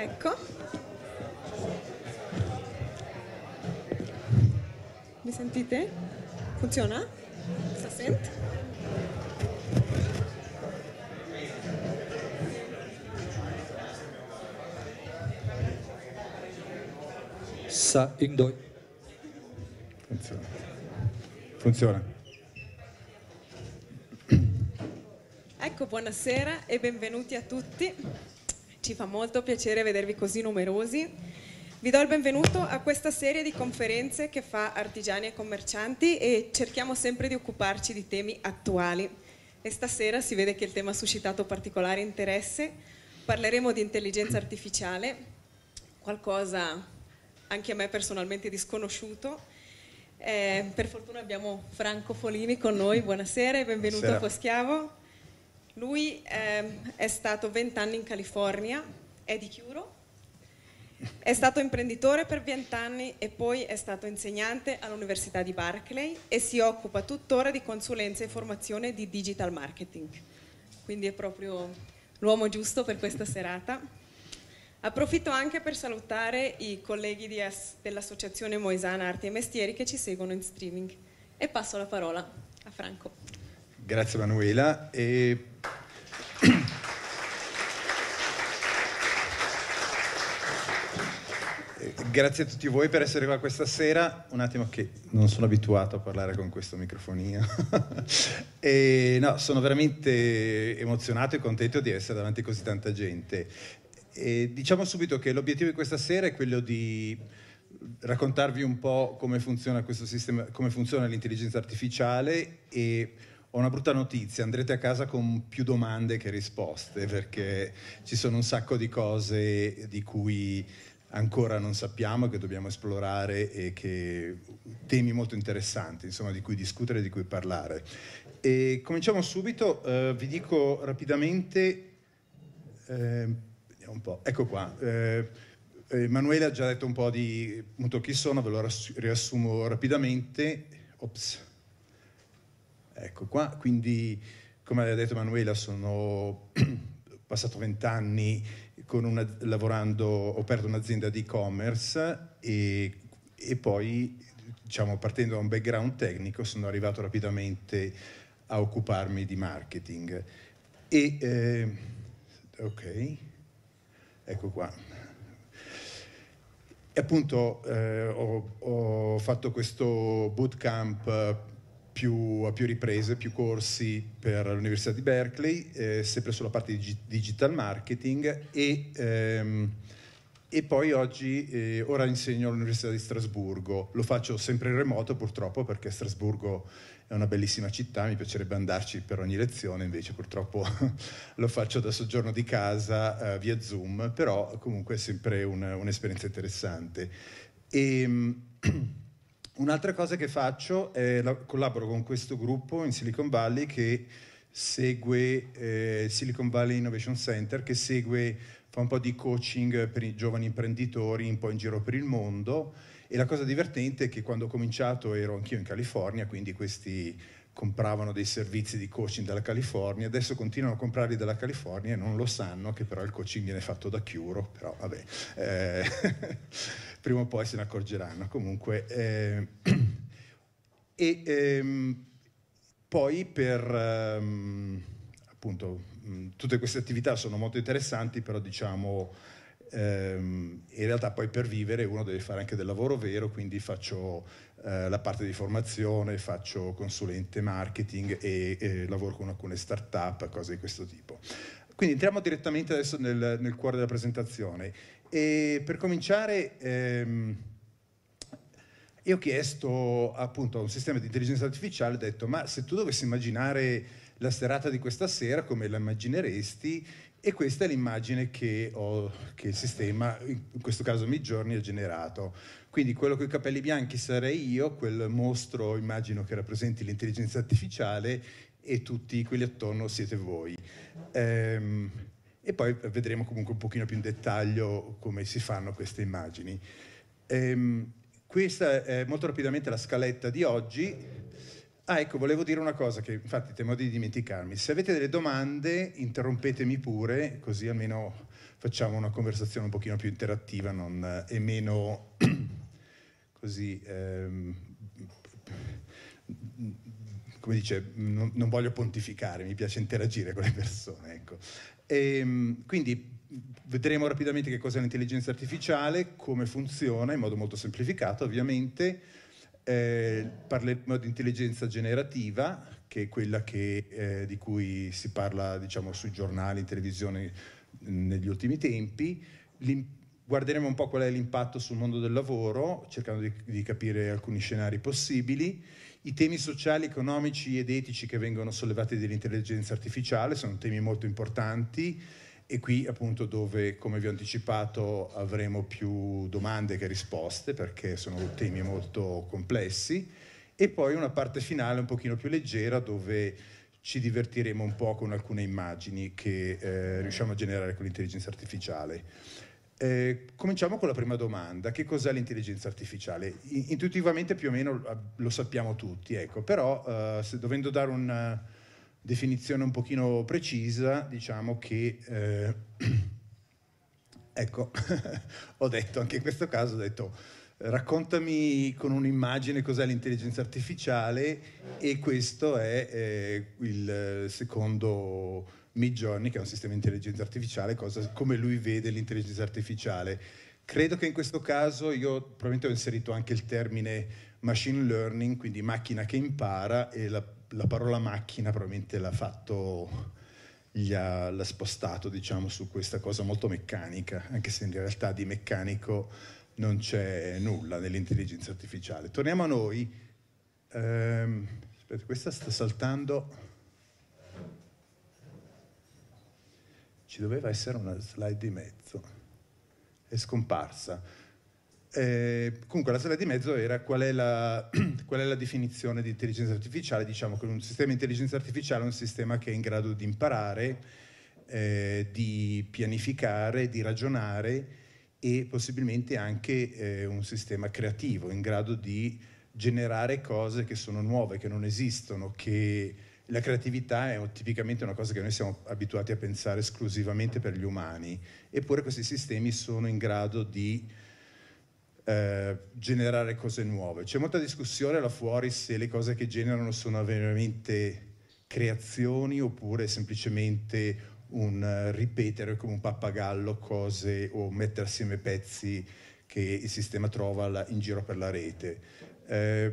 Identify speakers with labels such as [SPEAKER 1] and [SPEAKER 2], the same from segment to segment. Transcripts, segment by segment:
[SPEAKER 1] Ecco. Mi sentite? Funziona? Si sente?
[SPEAKER 2] Sa in doi. Funziona. Funziona.
[SPEAKER 1] Ecco, buonasera e benvenuti a tutti ci fa molto piacere vedervi così numerosi. Vi do il benvenuto a questa serie di conferenze che fa Artigiani e Commercianti e cerchiamo sempre di occuparci di temi attuali. E stasera si vede che il tema ha suscitato particolare interesse. Parleremo di intelligenza artificiale, qualcosa anche a me personalmente disconosciuto. Eh, per fortuna abbiamo Franco Folini con noi, buonasera e benvenuto buonasera. a Coschiavo. Lui eh, è stato 20 anni in California, è di Chiuro, è stato imprenditore per 20 anni e poi è stato insegnante all'Università di Barclay e si occupa tuttora di consulenza e formazione di digital marketing. Quindi è proprio l'uomo giusto per questa serata. Approfitto anche per salutare i colleghi dell'Associazione Moisana Arti e Mestieri che ci seguono in streaming e passo la parola a Franco.
[SPEAKER 2] Grazie Manuela. E... Grazie a tutti voi per essere qua questa sera. Un attimo che non sono abituato a parlare con questo microfonino. e, no, sono veramente emozionato e contento di essere davanti a così tanta gente. E diciamo subito che l'obiettivo di questa sera è quello di raccontarvi un po' come funziona, sistema, come funziona l'intelligenza artificiale e ho una brutta notizia, andrete a casa con più domande che risposte perché ci sono un sacco di cose di cui ancora non sappiamo, che dobbiamo esplorare e che temi molto interessanti, insomma, di cui discutere, e di cui parlare. E cominciamo subito, eh, vi dico rapidamente, eh, un po', ecco qua. Eh, Emanuele ha già detto un po' di appunto, chi sono, ve lo riassumo rapidamente. Ops. Ecco qua, quindi come ha detto Manuela sono passato vent'anni lavorando, ho aperto un'azienda di e-commerce e, e poi diciamo partendo da un background tecnico sono arrivato rapidamente a occuparmi di marketing. E, eh, ok, ecco qua. E appunto eh, ho, ho, fatto questo bootcamp più, a più riprese, più corsi per l'Università di Berkeley, eh, sempre sulla parte di digital marketing e, ehm, e poi oggi, eh, ora insegno all'Università di Strasburgo, lo faccio sempre in remoto purtroppo perché Strasburgo è una bellissima città, mi piacerebbe andarci per ogni lezione, invece purtroppo lo faccio da soggiorno di casa eh, via Zoom, però comunque è sempre un, un'esperienza interessante. E, ehm, Un'altra cosa che faccio è la, collaboro con questo gruppo in Silicon Valley che segue eh, Silicon Valley Innovation Center, che segue, fa un po' di coaching per i giovani imprenditori un po' in giro per il mondo. E la cosa divertente è che quando ho cominciato ero anch'io in California, quindi questi compravano dei servizi di coaching dalla California, adesso continuano a comprarli dalla California e non lo sanno che però il coaching viene fatto da Chiuro, però vabbè. Eh. prima o poi se ne accorgeranno. Comunque, eh, e ehm, poi per ehm, appunto mh, tutte queste attività sono molto interessanti, però diciamo ehm, in realtà poi per vivere uno deve fare anche del lavoro vero, quindi faccio eh, la parte di formazione, faccio consulente marketing e, e lavoro con alcune start-up, cose di questo tipo. Quindi entriamo direttamente adesso nel, nel cuore della presentazione. E per cominciare, ehm, io ho chiesto appunto a un sistema di intelligenza artificiale, ho detto, ma se tu dovessi immaginare la serata di questa sera, come la immagineresti? E questa è l'immagine che, che il sistema, in questo caso Midjourney, ha generato. Quindi quello con i capelli bianchi sarei io, quel mostro immagino che rappresenti l'intelligenza artificiale e tutti quelli attorno siete voi. Eh, e poi vedremo comunque un pochino più in dettaglio come si fanno queste immagini. Ehm, questa è molto rapidamente la scaletta di oggi. Ah, ecco, volevo dire una cosa che infatti temo di dimenticarmi. Se avete delle domande, interrompetemi pure, così almeno facciamo una conversazione un pochino più interattiva non, eh, e meno così... Ehm, come dice, non, non, voglio pontificare, mi piace interagire con le persone. Ecco. E, ehm, quindi vedremo rapidamente che cos'è l'intelligenza artificiale, come funziona, in modo molto semplificato ovviamente. Eh, parleremo di intelligenza generativa, che è quella che, eh, di cui si parla diciamo, sui giornali, in televisione negli ultimi tempi. L'im- guarderemo un po' qual è l'impatto sul mondo del lavoro, cercando di, di capire alcuni scenari possibili i temi sociali, economici ed etici che vengono sollevati dall'intelligenza artificiale sono temi molto importanti e qui appunto dove, come vi ho anticipato, avremo più domande che risposte perché sono temi molto complessi e poi una parte finale un pochino più leggera dove ci divertiremo un po' con alcune immagini che eh, riusciamo a generare con l'intelligenza artificiale. Eh, cominciamo con la prima domanda, che cos'è l'intelligenza artificiale? Intuitivamente più o meno lo sappiamo tutti, ecco, però eh, se dovendo dare una definizione un pochino precisa, diciamo che, eh, ecco, ho detto, anche in questo caso ho detto, raccontami con un'immagine cos'è l'intelligenza artificiale e questo è eh, il secondo Midjourney, che è un sistema di intelligenza artificiale, cosa, come lui vede l'intelligenza artificiale. Credo che in questo caso io probabilmente ho inserito anche il termine machine learning, quindi macchina che impara, e la, la parola macchina probabilmente l'ha fatto, gli ha, l'ha spostato diciamo, su questa cosa molto meccanica, anche se in realtà di meccanico non c'è nulla nell'intelligenza artificiale. Torniamo a noi. Ehm, aspetta, questa sta saltando. ci doveva essere una slide di mezzo, è scomparsa. E eh, comunque la slide di mezzo era qual è, la, qual è, la, definizione di intelligenza artificiale, diciamo che un sistema di intelligenza artificiale è un sistema che è in grado di imparare, eh, di pianificare, di ragionare e possibilmente anche eh, un sistema creativo in grado di generare cose che sono nuove, che non esistono, che la creatività è tipicamente una cosa che noi siamo abituati a pensare esclusivamente per gli umani, eppure questi sistemi sono in grado di eh, generare cose nuove. C'è molta discussione là fuori se le cose che generano sono veramente creazioni oppure semplicemente un eh, ripetere come un pappagallo cose o mettere assieme pezzi che il sistema trova in giro per la rete. Eh,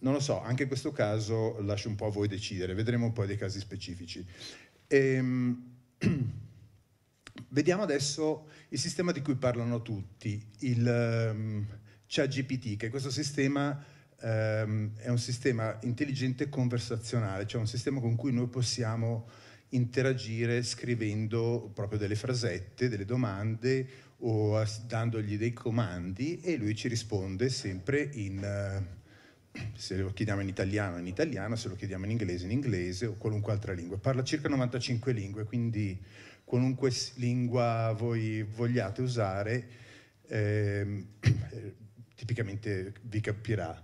[SPEAKER 2] non lo so, anche in questo caso lascio un po' a voi decidere, vedremo poi dei casi specifici. Ehm, vediamo adesso il sistema di cui parlano tutti, il um, ChatGPT, che questo sistema um, è un sistema intelligente conversazionale, cioè un sistema con cui noi possiamo interagire scrivendo proprio delle frasette, delle domande o dandogli dei comandi e lui ci risponde sempre in... Uh, se lo chiediamo in italiano in italiano, se lo chiediamo in inglese in inglese o qualunque altra lingua. Parla circa 95 lingue, quindi qualunque lingua voi vogliate usare ehm, eh, tipicamente vi capirà.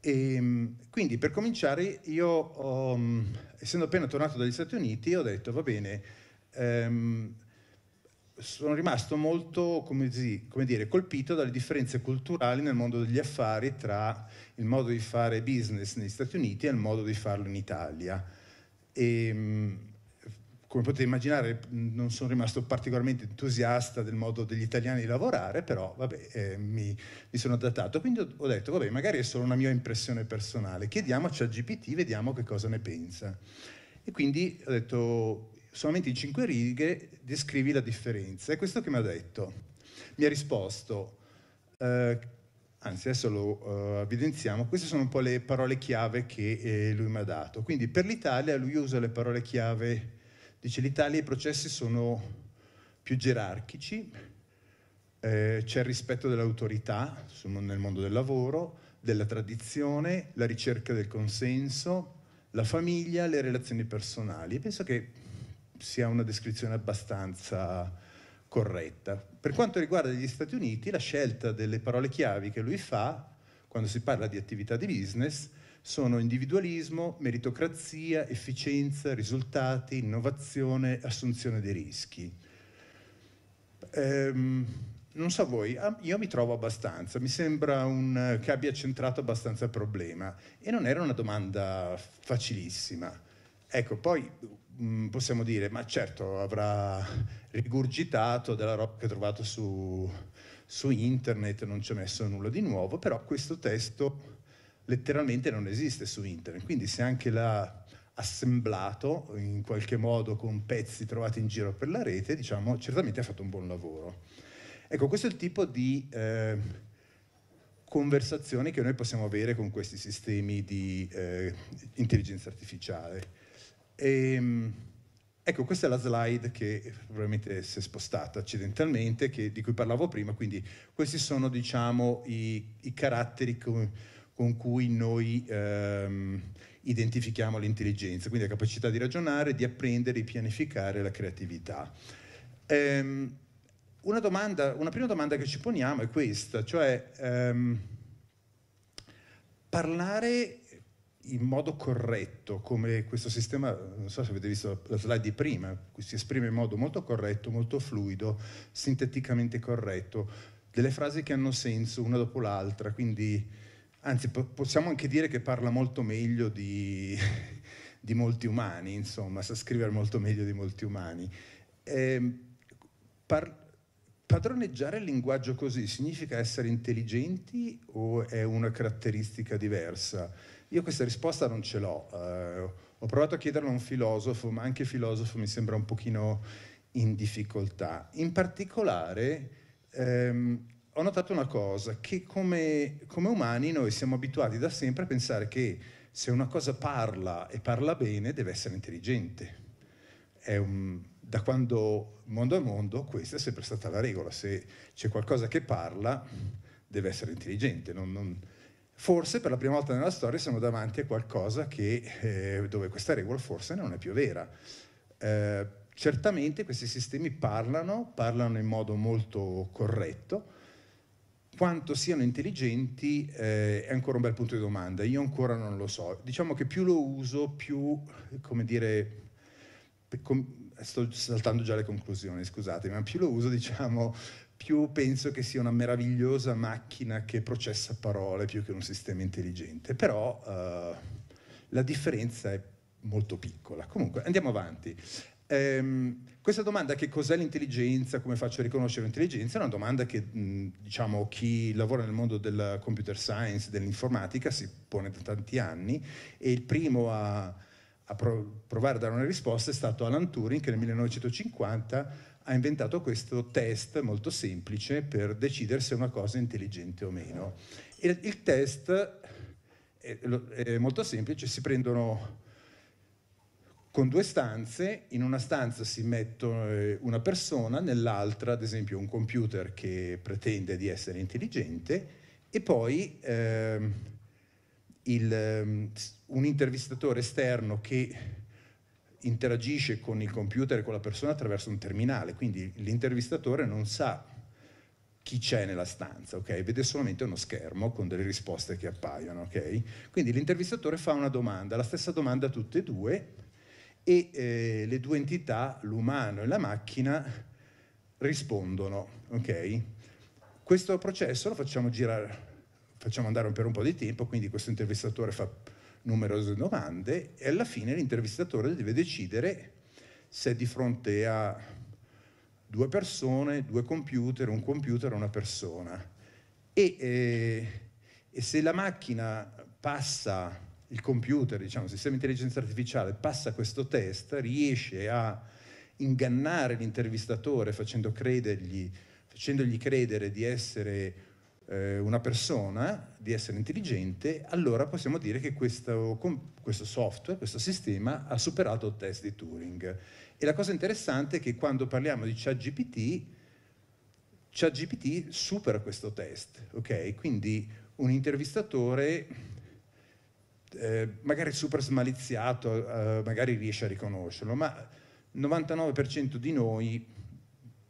[SPEAKER 2] E, ehm, quindi per cominciare io, ho, mm, essendo appena tornato dagli Stati Uniti, ho detto va bene, ehm, sono rimasto molto, come, di, come, dire, colpito dalle differenze culturali nel mondo degli affari tra il modo di fare business negli Stati Uniti e il modo di farlo in Italia. E, ehm, come potete immaginare non sono rimasto particolarmente entusiasta del modo degli italiani di lavorare, però vabbè, eh, mi, mi, sono adattato. Quindi ho detto, vabbè, magari è solo una mia impressione personale, chiediamoci a GPT, vediamo che cosa ne pensa. E quindi ho detto, solamente in cinque righe descrivi la differenza. È questo che mi ha detto. Mi ha risposto, eh, anzi adesso lo eh, evidenziamo, queste sono un po' le parole chiave che eh, lui mi ha dato. Quindi per l'Italia lui usa le parole chiave, dice l'Italia i processi sono più gerarchici, eh, c'è il rispetto dell'autorità nel mondo del lavoro, della tradizione, la ricerca del consenso, la famiglia, le relazioni personali. Penso che sia una descrizione abbastanza corretta. Per quanto riguarda gli Stati Uniti, la scelta delle parole chiavi che lui fa quando si parla di attività di business sono individualismo, meritocrazia, efficienza, risultati, innovazione, assunzione dei rischi. Ehm, non so voi, io mi trovo abbastanza, mi sembra un, che abbia centrato abbastanza il problema e non era una domanda facilissima. Ecco, poi Mm, possiamo dire, ma certo avrà rigurgitato della roba che ha trovato su, su internet, non ci ha messo nulla di nuovo, però questo testo letteralmente non esiste su internet, quindi se anche l'ha assemblato in qualche modo con pezzi trovati in giro per la rete, diciamo, certamente ha fatto un buon lavoro. Ecco, questo è il tipo di eh, conversazioni che noi possiamo avere con questi sistemi di eh, intelligenza artificiale. E, ehm, ecco, questa è la slide che probabilmente si è spostata accidentalmente, che, di cui parlavo prima, quindi questi sono diciamo, i, i, caratteri con, con cui noi ehm, identifichiamo l'intelligenza, quindi la capacità di ragionare, di apprendere, di pianificare la creatività. Ehm, una, domanda, una, prima domanda che ci poniamo è questa, cioè ehm, parlare in modo corretto, come questo sistema, non so se avete visto la slide di prima, si esprime in modo molto corretto, molto fluido, sinteticamente corretto, delle frasi che hanno senso una dopo l'altra, quindi anzi po- possiamo anche dire che parla molto meglio di, di, molti umani, insomma, sa scrivere molto meglio di molti umani. Eh, padroneggiare il linguaggio così significa essere intelligenti o è una caratteristica diversa? Io questa risposta non ce l'ho. Eh, ho provato a chiederla a un filosofo, ma anche filosofo mi sembra un pochino in difficoltà. In particolare ehm, ho notato una cosa, che come, come umani noi siamo abituati da sempre a pensare che se una cosa parla e parla bene deve essere intelligente. Un, da quando mondo è mondo questa è sempre stata la regola, se c'è qualcosa che parla deve essere intelligente, non, non, forse per la prima volta nella storia siamo davanti a qualcosa che, eh, dove questa regola forse non è più vera. Eh, certamente questi sistemi parlano, parlano in modo molto corretto, quanto siano intelligenti eh, è ancora un bel punto di domanda, io ancora non lo so. Diciamo che più lo uso, più, come dire, com- sto saltando già le conclusioni, scusate, ma più lo uso, diciamo, più penso che sia una meravigliosa macchina che processa parole più che un sistema intelligente, però eh, la differenza è molto piccola. Comunque andiamo avanti. Ehm, questa domanda che cos'è l'intelligenza, come faccio a riconoscere l'intelligenza, è una domanda che mh, diciamo, chi lavora nel mondo del computer science, dell'informatica, si pone da tanti anni e il primo a, a provare a dare una risposta è stato Alan Turing che nel 1950 ha inventato questo test molto semplice per decidere se una cosa è intelligente o meno. Il, il test è, è molto semplice, si prendono con due stanze, in una stanza si mette eh, una persona, nell'altra ad esempio un computer che pretende di essere intelligente e poi eh, il, ehm, un intervistatore esterno che interagisce con il computer e con la persona attraverso un terminale, quindi l'intervistatore non sa chi c'è nella stanza, okay? Vede solamente uno schermo con delle risposte che appaiono, okay? Quindi l'intervistatore fa una domanda, la stessa domanda a tutte e due e eh, le due entità, l'umano e la macchina, rispondono, okay? Questo processo lo facciamo girare, facciamo andare per un po' di tempo, quindi questo intervistatore fa numerose domande e alla fine l'intervistatore deve decidere se è di fronte a due persone, due computer, un computer o una persona. E, eh, e se la macchina passa, il computer, diciamo, il sistema di intelligenza artificiale passa questo test, riesce a ingannare l'intervistatore facendogli credere di essere eh, una persona di essere intelligente, allora possiamo dire che questo, questo software, questo sistema ha superato il test di Turing. E la cosa interessante è che quando parliamo di ChatGPT, ChatGPT supera questo test, ok? Quindi un intervistatore eh, magari super smaliziato, eh, magari riesce a riconoscerlo, ma il 99% di noi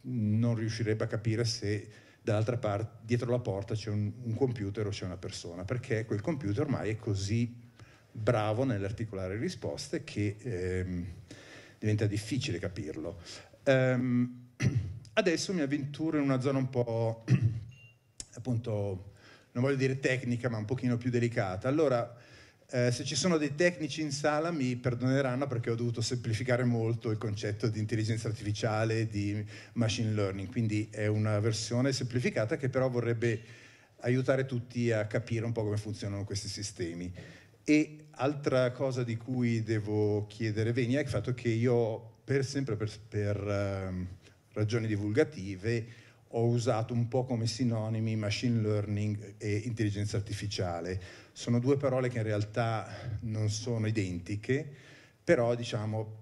[SPEAKER 2] non riuscirebbe a capire se dall'altra parte, dietro la porta c'è un, un computer o c'è una persona, perché quel computer ormai è così bravo nell'articolare risposte che ehm, diventa difficile capirlo. Um, adesso mi avventuro in una zona un po', appunto, non voglio dire tecnica, ma un pochino più delicata. Allora, eh, se ci sono dei tecnici in sala mi perdoneranno perché ho dovuto semplificare molto il concetto di intelligenza artificiale, e di machine learning, quindi è una versione semplificata che però vorrebbe aiutare tutti a capire un po' come funzionano questi sistemi. E altra cosa di cui devo chiedere venia è il fatto che io per sempre, per, per um, ragioni divulgative, ho usato un po' come sinonimi machine learning e intelligenza artificiale sono due parole che in realtà non sono identiche, però diciamo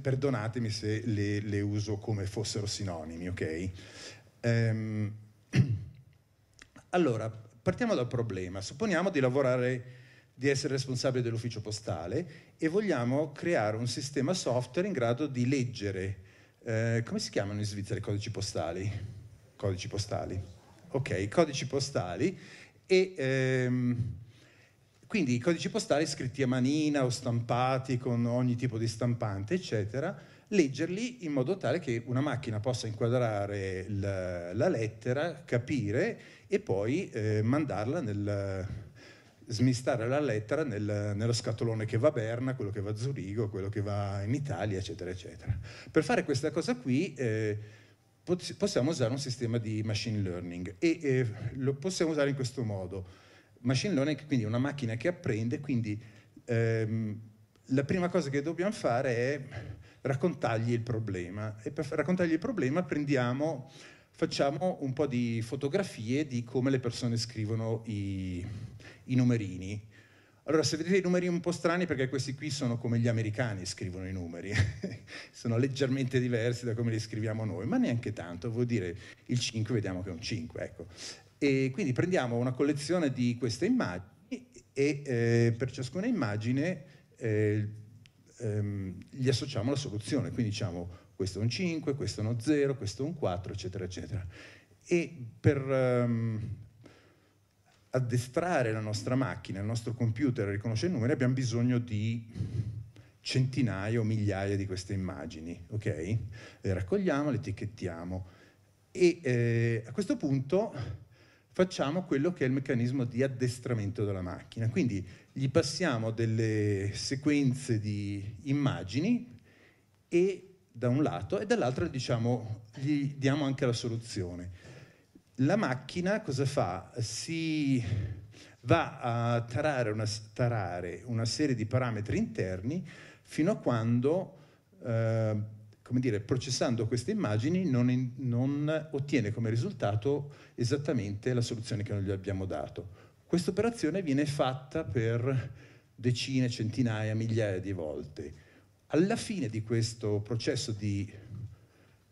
[SPEAKER 2] perdonatemi se le, le, uso come fossero sinonimi, ok? Ehm, allora, partiamo dal problema. Supponiamo di lavorare, di essere responsabile dell'ufficio postale e vogliamo creare un sistema software in grado di leggere, eh, come si chiamano in Svizzera i codici postali? Codici postali. Ok, codici postali e... Ehm, quindi i codici postali scritti a manina o stampati con ogni tipo di stampante, eccetera, leggerli in modo tale che una macchina possa inquadrare la, la lettera, capire e poi eh, mandarla nel smistare la lettera nel, nello scatolone che va a Berna, quello che va a Zurigo, quello che va in Italia, eccetera, eccetera. Per fare questa cosa qui eh, possiamo usare un sistema di machine learning e eh, lo possiamo usare in questo modo. Machine learning, quindi una macchina che apprende, quindi ehm, la prima cosa che dobbiamo fare è raccontargli il problema. E per raccontargli il problema prendiamo, facciamo un po' di fotografie di come le persone scrivono i, i numerini. Allora, se vedete i numeri un po' strani, perché questi qui sono come gli americani scrivono i numeri, sono leggermente diversi da come li scriviamo noi, ma neanche tanto, vuol dire il 5 vediamo che è un 5, ecco. E quindi prendiamo una collezione di queste immagini e eh, per ciascuna immagine eh, ehm, gli associamo la soluzione, quindi diciamo questo è un 5, questo è uno 0, questo è un 4, eccetera, eccetera. E per ehm, addestrare la nostra macchina, il nostro computer a riconoscere i numeri, abbiamo bisogno di centinaia o migliaia di queste immagini, ok? Le raccogliamo, le etichettiamo e eh, a questo punto facciamo quello che è il meccanismo di addestramento della macchina. Quindi gli passiamo delle sequenze di immagini e da un lato e dall'altro diciamo, gli diamo anche la soluzione. La macchina cosa fa? Si va a tarare una, tarare una serie di parametri interni fino a quando eh, come dire, processando queste immagini non, in, non, ottiene come risultato esattamente la soluzione che noi gli abbiamo dato. Questa operazione viene fatta per decine, centinaia, migliaia di volte. Alla fine di questo processo di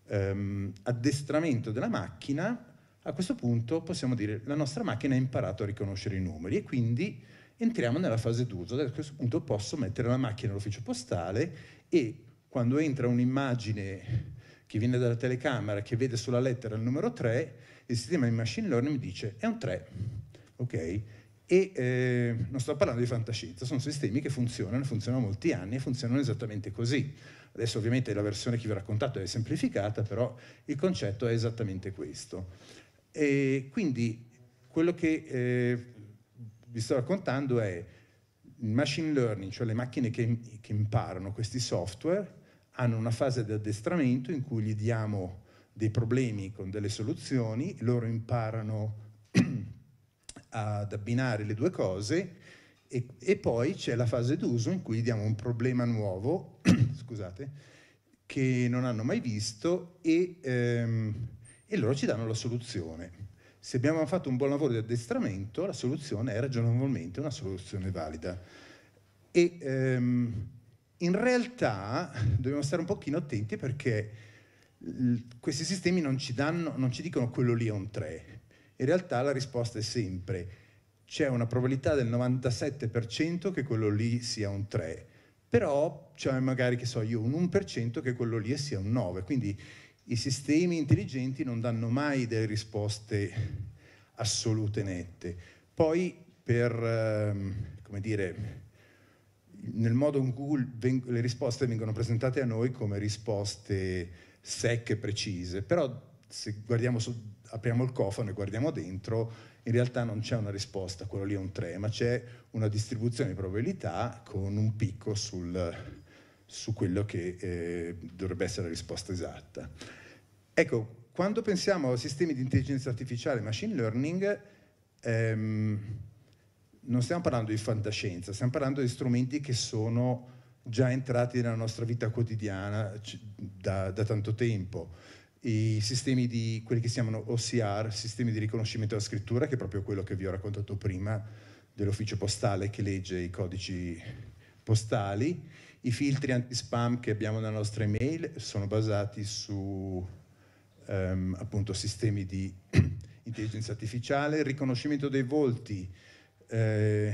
[SPEAKER 2] ehm, addestramento della macchina, a questo punto possiamo dire che la nostra macchina ha imparato a riconoscere i numeri e quindi entriamo nella fase d'uso. A questo punto posso mettere la macchina all'ufficio postale e quando entra un'immagine che viene dalla telecamera, che vede sulla lettera il numero 3, il sistema di machine learning mi dice è un 3, ok? E eh, non sto parlando di fantascienza, sono sistemi che funzionano, funzionano molti anni e funzionano esattamente così. Adesso ovviamente la versione che vi ho raccontato è semplificata, però il concetto è esattamente questo. E quindi quello che eh, vi sto raccontando è il machine learning, cioè le macchine che, che imparano questi software, hanno una fase di addestramento in cui gli diamo dei problemi con delle soluzioni, loro imparano ad abbinare le due cose e, e poi c'è la fase d'uso in cui diamo un problema nuovo, scusate, che non hanno mai visto e, ehm, e loro ci danno la soluzione. Se abbiamo fatto un buon lavoro di addestramento, la soluzione è ragionevolmente una soluzione valida. E, ehm, in realtà dobbiamo stare un pochino attenti perché questi sistemi non ci, danno, non ci dicono quello lì è un 3. In realtà la risposta è sempre c'è una probabilità del 97% che quello lì sia un 3, però c'è magari, che so io, un 1% che quello lì sia un 9. Quindi i sistemi intelligenti non danno mai delle risposte assolute nette. Poi per, ehm, come dire, nel modo in cui le risposte vengono presentate a noi come risposte secche, e precise, però se su, apriamo il cofano e guardiamo dentro, in realtà non c'è una risposta, quello lì è un 3, ma c'è una distribuzione di probabilità con un picco sul, su quello che eh, dovrebbe essere la risposta esatta. Ecco, quando pensiamo a sistemi di intelligenza artificiale e machine learning, ehm, non stiamo parlando di fantascienza, stiamo parlando di strumenti che sono già entrati nella nostra vita quotidiana da, da tanto tempo. I sistemi di quelli che si chiamano OCR, sistemi di riconoscimento della scrittura, che è proprio quello che vi ho raccontato prima dell'ufficio postale che legge i codici postali, i filtri anti-spam che abbiamo nella nostra email sono basati su ehm, appunto sistemi di intelligenza artificiale, il riconoscimento dei volti, eh,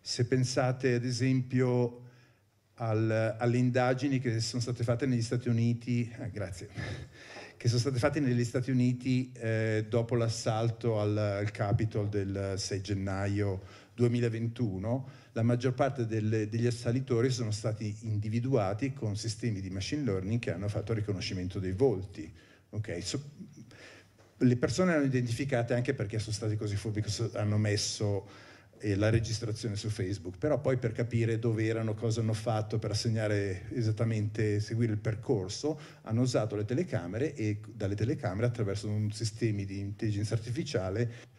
[SPEAKER 2] se pensate ad esempio al, alle indagini che sono state fatte negli Stati Uniti, eh, grazie, che sono state fatte negli Stati Uniti eh, dopo l'assalto al, al Capitol del 6 gennaio 2021, la maggior parte del, degli assalitori sono stati individuati con sistemi di machine learning che hanno fatto riconoscimento dei volti. Okay? So, le persone erano identificate anche perché sono stati così furbi che hanno messo eh, la registrazione su Facebook, però poi per capire dove erano, cosa hanno fatto, per assegnare esattamente, seguire il percorso, hanno usato le telecamere e dalle telecamere attraverso un sistema di intelligenza artificiale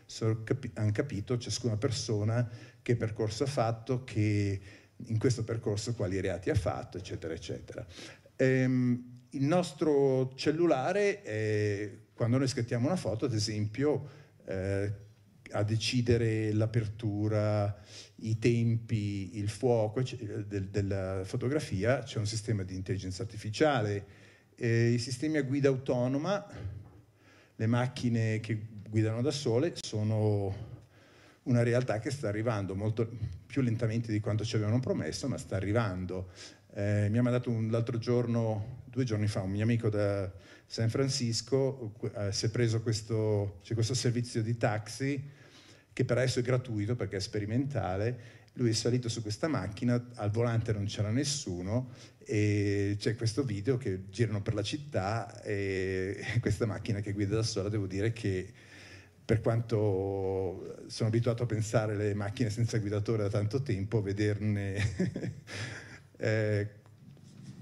[SPEAKER 2] hanno capito ciascuna persona che percorso ha fatto, che in questo percorso quali reati ha fatto, eccetera, eccetera. Ehm, il nostro cellulare è quando noi scattiamo una foto, ad esempio, eh, a decidere l'apertura, i tempi, il fuoco del, della fotografia c'è un sistema di intelligenza artificiale, eh, i sistemi a guida autonoma, le macchine che guidano da sole sono una realtà che sta arrivando molto più lentamente di quanto ci avevano promesso, ma sta arrivando. Eh, mi ha mandato un, l'altro giorno, due giorni fa, un mio amico da, San Francisco eh, si è preso questo, cioè questo servizio di taxi che per adesso è gratuito perché è sperimentale. Lui è salito su questa macchina, al volante non c'era nessuno e c'è questo video che girano per la città e questa macchina che guida da sola, devo dire che per quanto sono abituato a pensare alle macchine senza guidatore da tanto tempo, vederne eh,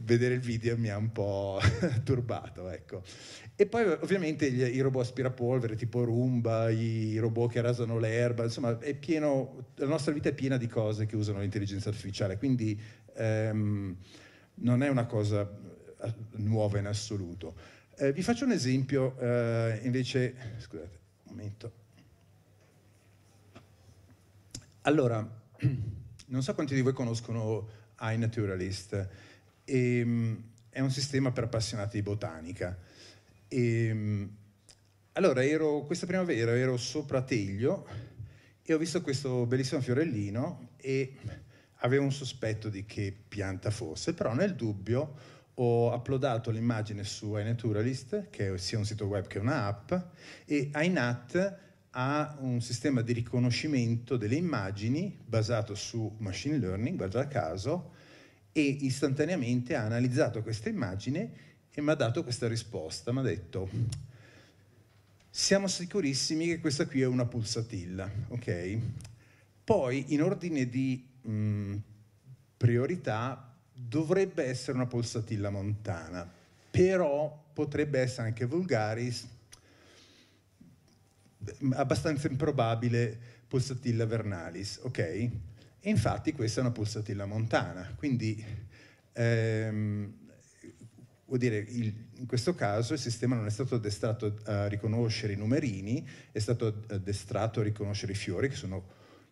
[SPEAKER 2] vedere il video mi ha un po' turbato, ecco. E poi ovviamente gli, i robot aspirapolvere tipo Roomba, i robot che rasano l'erba, insomma è pieno, la nostra vita è piena di cose che usano l'intelligenza artificiale, quindi ehm, non è una cosa eh, nuova in assoluto. Eh, vi faccio un esempio eh, invece, scusate, un momento. Allora, non so quanti di voi conoscono iNaturalist. E, ehm, è un sistema per appassionati di botanica. E, ehm, allora, ero, questa primavera ero sopra Teglio e ho visto questo bellissimo fiorellino e avevo un sospetto di che pianta fosse, però nel dubbio ho uploadato l'immagine su iNaturalist, che è sia un sito web che un'app, e iNat ha un sistema di riconoscimento delle immagini basato su machine learning, guarda caso, e istantaneamente ha analizzato questa immagine e mi ha dato questa risposta, mi ha detto siamo sicurissimi che questa qui è una pulsatilla, ok? Poi in ordine di mh, mm, priorità dovrebbe essere una pulsatilla montana, però potrebbe essere anche vulgaris, abbastanza improbabile pulsatilla vernalis, ok? E infatti questa è una pulsatilla montana, quindi ehm, vuol dire il, in questo caso il sistema non è stato addestrato a riconoscere i numerini, è stato addestrato a riconoscere i fiori che sono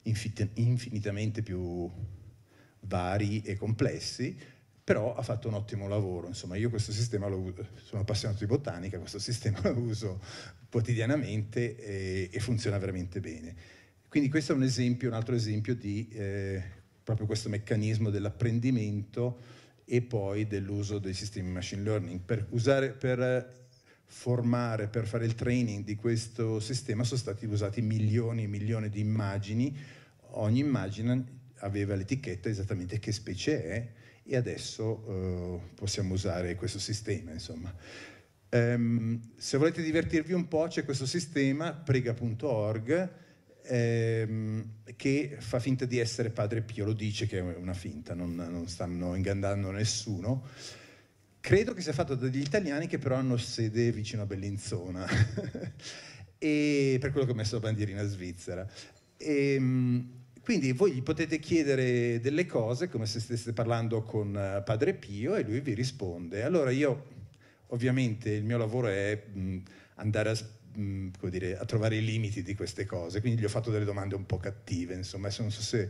[SPEAKER 2] infinitamente più vari e complessi, però ha fatto un ottimo lavoro. Insomma, io questo sistema lo uso, sono appassionato di botanica, questo sistema lo uso quotidianamente e, e funziona veramente bene. Quindi questo è un, esempio, un altro esempio di eh, proprio questo meccanismo dell'apprendimento e poi dell'uso dei sistemi machine learning. Per, usare, per formare, per fare il training di questo sistema sono stati usati milioni e milioni di immagini, ogni immagine aveva l'etichetta esattamente che specie è e adesso eh, possiamo usare questo sistema. Um, se volete divertirvi un po' c'è questo sistema prega.org ehm, che fa finta di essere padre Pio, lo dice che è una finta, non, non stanno ingannando nessuno. Credo che sia fatto dagli italiani che però hanno sede vicino a Bellinzona, e per quello che ho messo la bandierina svizzera. E, ehm, quindi voi gli potete chiedere delle cose come se stesse parlando con eh, Padre Pio e lui vi risponde. Allora io, ovviamente, il mio lavoro è andare a mh, mm, come dire, a trovare i limiti di queste cose, quindi gli ho fatto delle domande un po' cattive, insomma, adesso non so se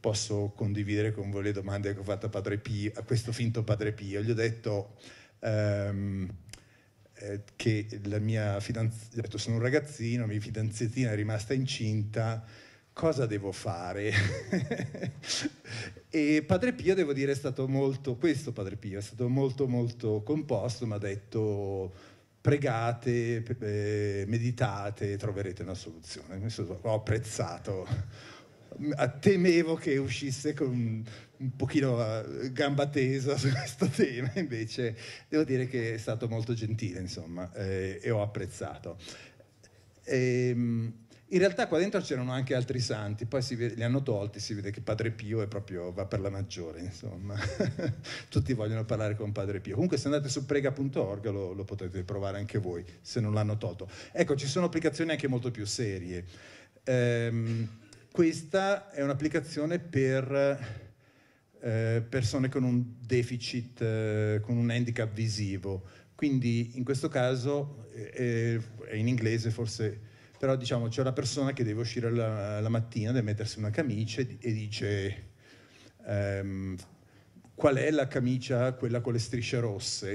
[SPEAKER 2] posso condividere con voi le domande che ho fatto a, padre Pio, a questo finto padre Pio, gli ho detto... Ehm, eh, che la mia fidanzata, sono un ragazzino, la mia fidanzatina è rimasta incinta, cosa devo fare? e Padre Pio, devo dire, è stato molto, questo Padre Pio è stato molto molto composto, mi ha detto pregate, eh, meditate, troverete una soluzione. Ho apprezzato, temevo che uscisse con un, un pochino eh, gamba tesa su questo tema, invece devo dire che è stato molto gentile, insomma, eh, e ho apprezzato. Ehm, in realtà qua dentro c'erano anche altri santi, poi vede, li hanno tolti, si vede che Padre Pio è proprio, va per la maggiore, insomma. Tutti vogliono parlare con Padre Pio. Comunque se andate su prega.org lo, lo potete provare anche voi, se non l'hanno tolto. Ecco, ci sono applicazioni anche molto più serie. Ehm, questa è un'applicazione per eh, persone con un deficit, eh, con un handicap visivo. Quindi in questo caso eh, eh è in inglese forse però diciamo c'è una persona che deve uscire la, la mattina, deve mettersi una camicia e, e dice ehm, qual è la camicia, quella con le strisce rosse.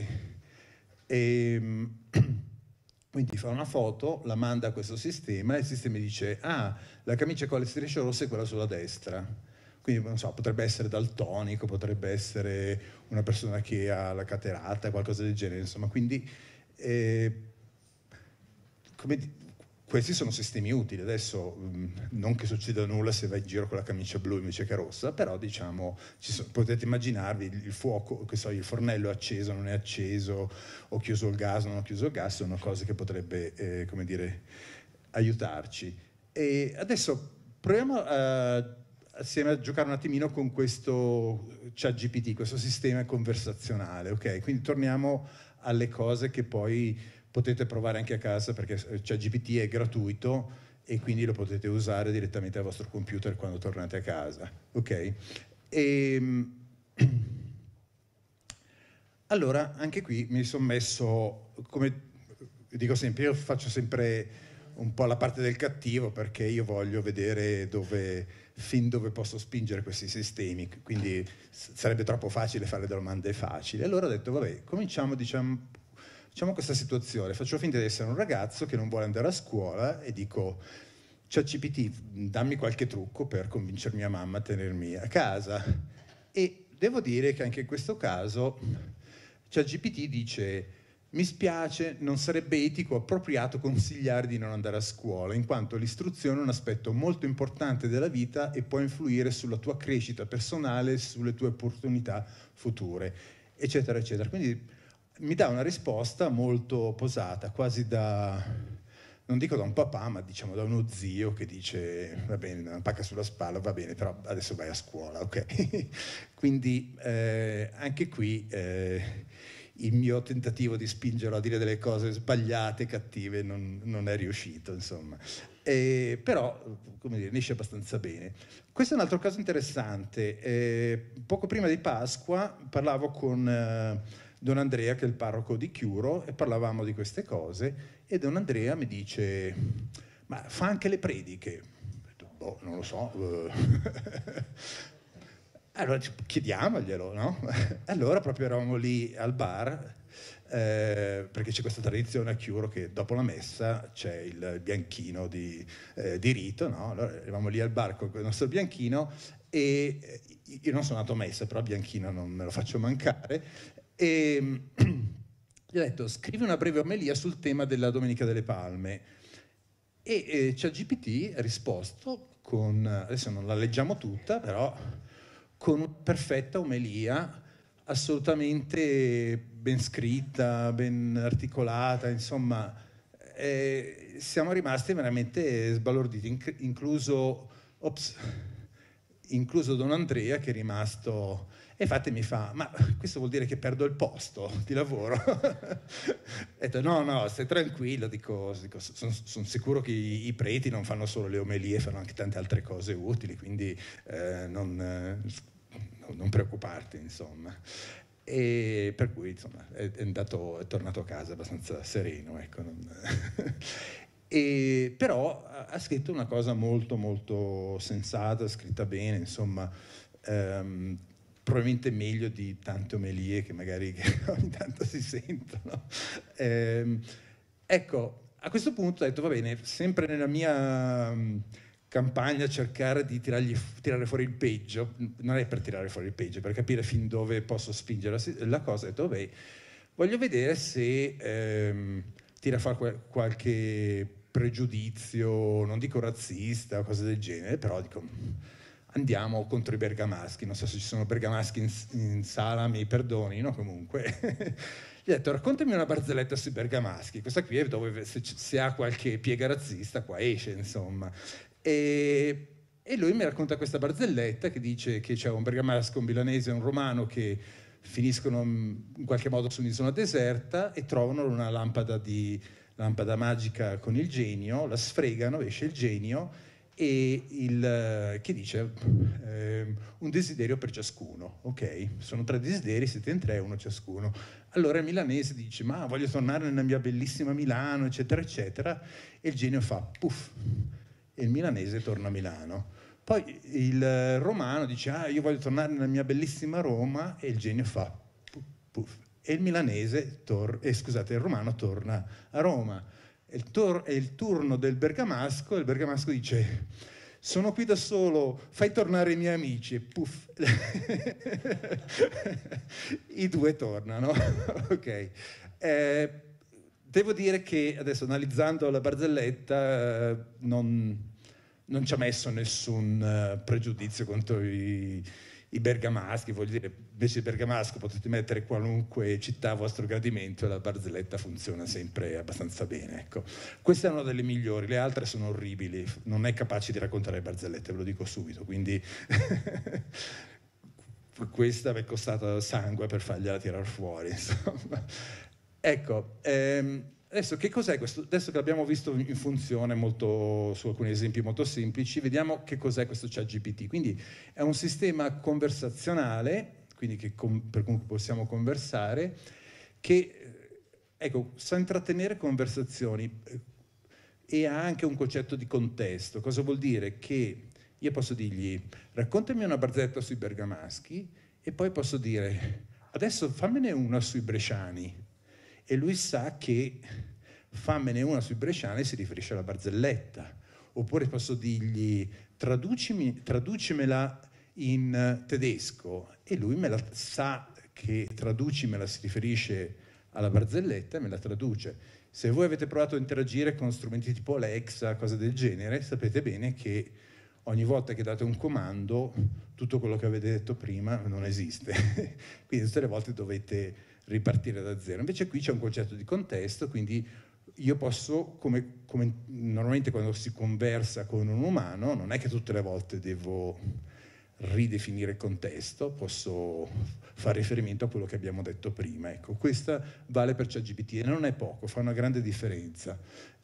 [SPEAKER 2] E, ehm, quindi fa una foto, la manda a questo sistema e il sistema dice ah, la camicia con le strisce rosse è quella sulla destra. Quindi non so, potrebbe essere daltonico, potrebbe essere una persona che ha la caterata, qualcosa del genere, insomma. Quindi eh, come questi sono sistemi utili, adesso mm, non che succeda nulla se vai in giro con la camicia blu invece che rossa, però diciamo, sono, potete immaginarvi il fuoco, so, il fornello è acceso, non è acceso, ho chiuso il gas, non ho chiuso il gas, sono cose che potrebbe, eh, come dire, aiutarci. E adesso proviamo a assieme a giocare un attimino con questo ChatGPT, questo sistema conversazionale, ok? Quindi torniamo alle cose che poi potete provare anche a casa perché eh, ChatGPT cioè, è gratuito e quindi lo potete usare direttamente al vostro computer quando tornate a casa. Ok? E, ehm, allora, anche qui mi sono messo, come dico sempre, io faccio sempre un po' la parte del cattivo perché io voglio vedere dove, fin dove posso spingere questi sistemi, quindi sarebbe troppo facile fare domande facili. Allora ho detto, vabbè, cominciamo diciamo Diciamo questa situazione, faccio finta di essere un ragazzo che non vuole andare a scuola e dico ChatGPT, dammi qualche trucco per convincere mia mamma a tenermi a casa. E devo dire che anche in questo caso GPT dice mi spiace, non sarebbe etico appropriato consigliare di non andare a scuola, in quanto l'istruzione è un aspetto molto importante della vita e può influire sulla tua crescita personale, sulle tue opportunità future, eccetera, eccetera. Quindi mi dà una risposta molto posata, quasi da, non dico da un papà, ma diciamo da uno zio che dice, va bene, una pacca sulla spalla, va bene, però adesso vai a scuola, ok? Quindi eh, anche qui eh, il mio tentativo di spingerlo a dire delle cose sbagliate, cattive, non, non è riuscito, insomma. Eh, però, come dire, esce abbastanza bene. Questo è un altro caso interessante. Eh, poco prima di Pasqua parlavo con eh, Don Andrea, che è il parroco di Chiuro, e parlavamo di queste cose, e Don Andrea mi dice, ma fa anche le prediche? Detto, boh, non lo so. Eh. allora chiediamoglielo, no? allora proprio eravamo lì al bar, eh, perché c'è questa tradizione a Chiuro che dopo la messa c'è il bianchino di, eh, di rito, no? Allora eravamo lì al bar con il nostro bianchino e eh, io non sono andato a messa, però a bianchino non me lo faccio mancare, e gli ha detto scrivi una breve omelia sul tema della Domenica delle Palme. E eh, ChatGPT ha risposto con, adesso non la leggiamo tutta, però con una perfetta omelia, assolutamente ben scritta, ben articolata, insomma, eh, siamo rimasti veramente sbalorditi, incluso, ops, incluso Don Andrea che è rimasto e infatti mi fa, ma questo vuol dire che perdo il posto di lavoro? Ho detto, no, no, stai tranquillo, dico, dico sono son sicuro che i, i, preti non fanno solo le omelie, fanno anche tante altre cose utili, quindi eh, non, eh, non, preoccuparti, insomma. E per cui, insomma, è, è, andato, è tornato a casa abbastanza sereno, ecco. e, però ha scritto una cosa molto, molto sensata, scritta bene, insomma... Ehm, probabilmente meglio di tante omelie che magari ogni tanto si sentono. Eh, ecco, a questo punto ho detto, va bene, sempre nella mia mm, campagna cercare di tirargli, tirare fuori il peggio, non è per tirare fuori il peggio, per capire fin dove posso spingere la, la cosa, ho detto, vabbè, voglio vedere se ehm, tira fuori qualche pregiudizio, non dico razzista o cose del genere, però dico andiamo contro i bergamaschi, non so se ci sono bergamaschi in, in sala, mi perdonino comunque. Gli ho detto raccontami una barzelletta sui bergamaschi, questa qui è dove se, se ha qualche piega razzista qua esce insomma. E, e, lui mi racconta questa barzelletta che dice che c'è un bergamasco, un milanese e un romano che finiscono mm, in qualche modo su un'isola deserta e trovano una lampada, di, lampada magica con il genio, la sfregano, esce il genio e il, che dice eh, un desiderio per ciascuno, ok? Sono tre desideri, siete in tre, uno ciascuno. Allora il milanese dice ma voglio tornare nella mia bellissima Milano, eccetera, eccetera, e il genio fa puff, e il milanese torna a Milano. Poi il romano dice ah io voglio tornare nella mia bellissima Roma, e il genio fa puff, puff. e il milanese, tor- eh, scusate, il romano torna a Roma è il, tor- è il turno del bergamasco e il bergamasco dice sono qui da solo, fai tornare i miei amici e puff, i due tornano. ok. Eh, devo dire che adesso analizzando la barzelletta eh, non, non, ci ha messo nessun eh, pregiudizio contro i, i bergamaschi, voglio dire invece di bergamasco potete mettere qualunque città a vostro gradimento e la barzelletta funziona sempre abbastanza bene. Ecco. Questa è una delle migliori, le altre sono orribili, non è capace di raccontare barzellette, ve lo dico subito, quindi questa mi è costata sangue per fargliela tirare fuori. Insomma. Ecco, ehm, adesso che cos'è questo? Adesso che l'abbiamo visto in funzione molto, su alcuni esempi molto semplici, vediamo che cos'è questo ChatGPT. Quindi è un sistema conversazionale quindi con, per cui possiamo conversare, che eh, ecco, sa intrattenere conversazioni eh, e ha anche un concetto di contesto. Cosa vuol dire? Che io posso dirgli raccontami una barzetta sui bergamaschi e poi posso dire adesso fammene una sui bresciani e lui sa che fammene una sui bresciani si riferisce alla barzelletta oppure posso dirgli traducimela in eh, tedesco e lui me la sa che traduci me la si riferisce alla barzelletta e me la traduce. Se voi avete provato a interagire con strumenti tipo Alexa, cose del genere, sapete bene che ogni volta che date un comando tutto quello che avete detto prima non esiste. quindi tutte le volte dovete ripartire da zero. Invece qui c'è un concetto di contesto, quindi io posso, come, come normalmente quando si conversa con un umano, non è che tutte le volte devo ridefinire contesto, posso fare riferimento a quello che abbiamo detto prima. Ecco, questa vale per ChatGPT e non è poco, fa una grande differenza.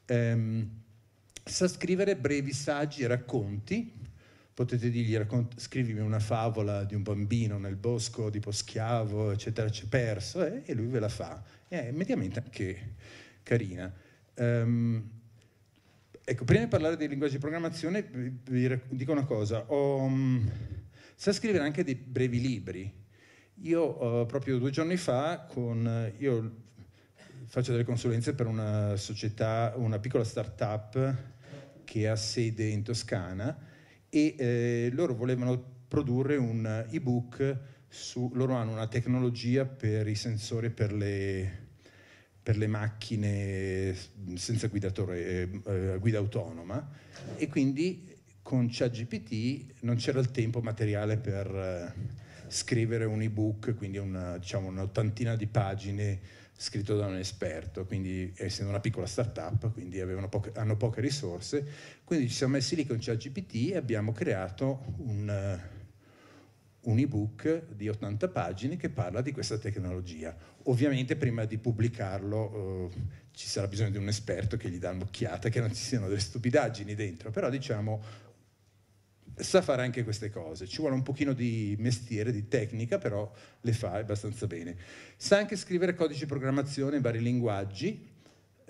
[SPEAKER 2] Ehm, sa scrivere brevi saggi e racconti, potete dirgli raccont- scrivimi una favola di un bambino nel bosco tipo schiavo, eccetera, c'è perso, eh, e lui ve la fa. È mediamente anche carina. Ehm, ecco, prima di parlare dei linguaggi di programmazione vi, vi dico una cosa. Ho, sa scrivere anche dei brevi libri. Io eh, proprio due giorni fa, con, eh, io faccio delle consulenze per una società, una piccola start-up che ha sede in Toscana e eh, loro volevano produrre un ebook su, loro hanno una tecnologia per i sensori per le, per le macchine senza guidatore, eh, eh guida autonoma e quindi con ChatGPT non c'era il tempo materiale per eh, scrivere un ebook, quindi una, diciamo, un'ottantina di pagine scritto da un esperto, quindi essendo una piccola startup, quindi poche, hanno poche risorse, quindi ci siamo messi lì con ChatGPT e abbiamo creato un, un ebook di 80 pagine che parla di questa tecnologia. Ovviamente prima di pubblicarlo eh, ci sarà bisogno di un esperto che gli dà un'occhiata, che non ci siano delle stupidaggini dentro, però diciamo sa fare anche queste cose, ci vuole un pochino di mestiere, di tecnica, però le fa abbastanza bene. Sa anche scrivere codici di programmazione in vari linguaggi,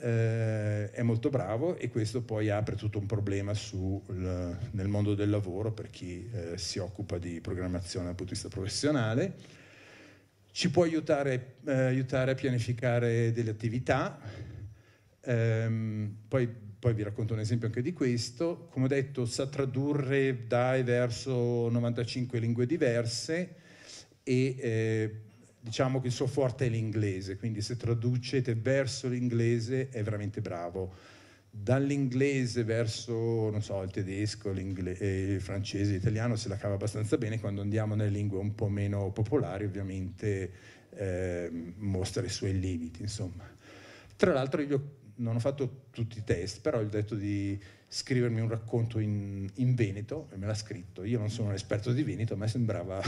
[SPEAKER 2] eh, è molto bravo e questo poi apre tutto un problema sul, nel mondo del lavoro per chi eh, si occupa di programmazione dal punto di vista professionale. Ci può aiutare, eh, aiutare a pianificare delle attività, ehm, poi poi vi racconto un esempio anche di questo, come ho detto sa tradurre dai verso 95 lingue diverse e eh, diciamo che il suo forte è l'inglese, quindi se traducete verso l'inglese è veramente bravo. Dall'inglese verso, so, il tedesco, eh, il francese, l'italiano se la cava abbastanza bene, quando andiamo nelle lingue un po' meno popolari ovviamente eh, mostra i suoi limiti, insomma. Tra l'altro io gli ho non ho fatto tutti i test, però gli ho detto di scrivermi un racconto in, in Veneto e me l'ha scritto. Io non sono un esperto di Veneto, ma me sembrava,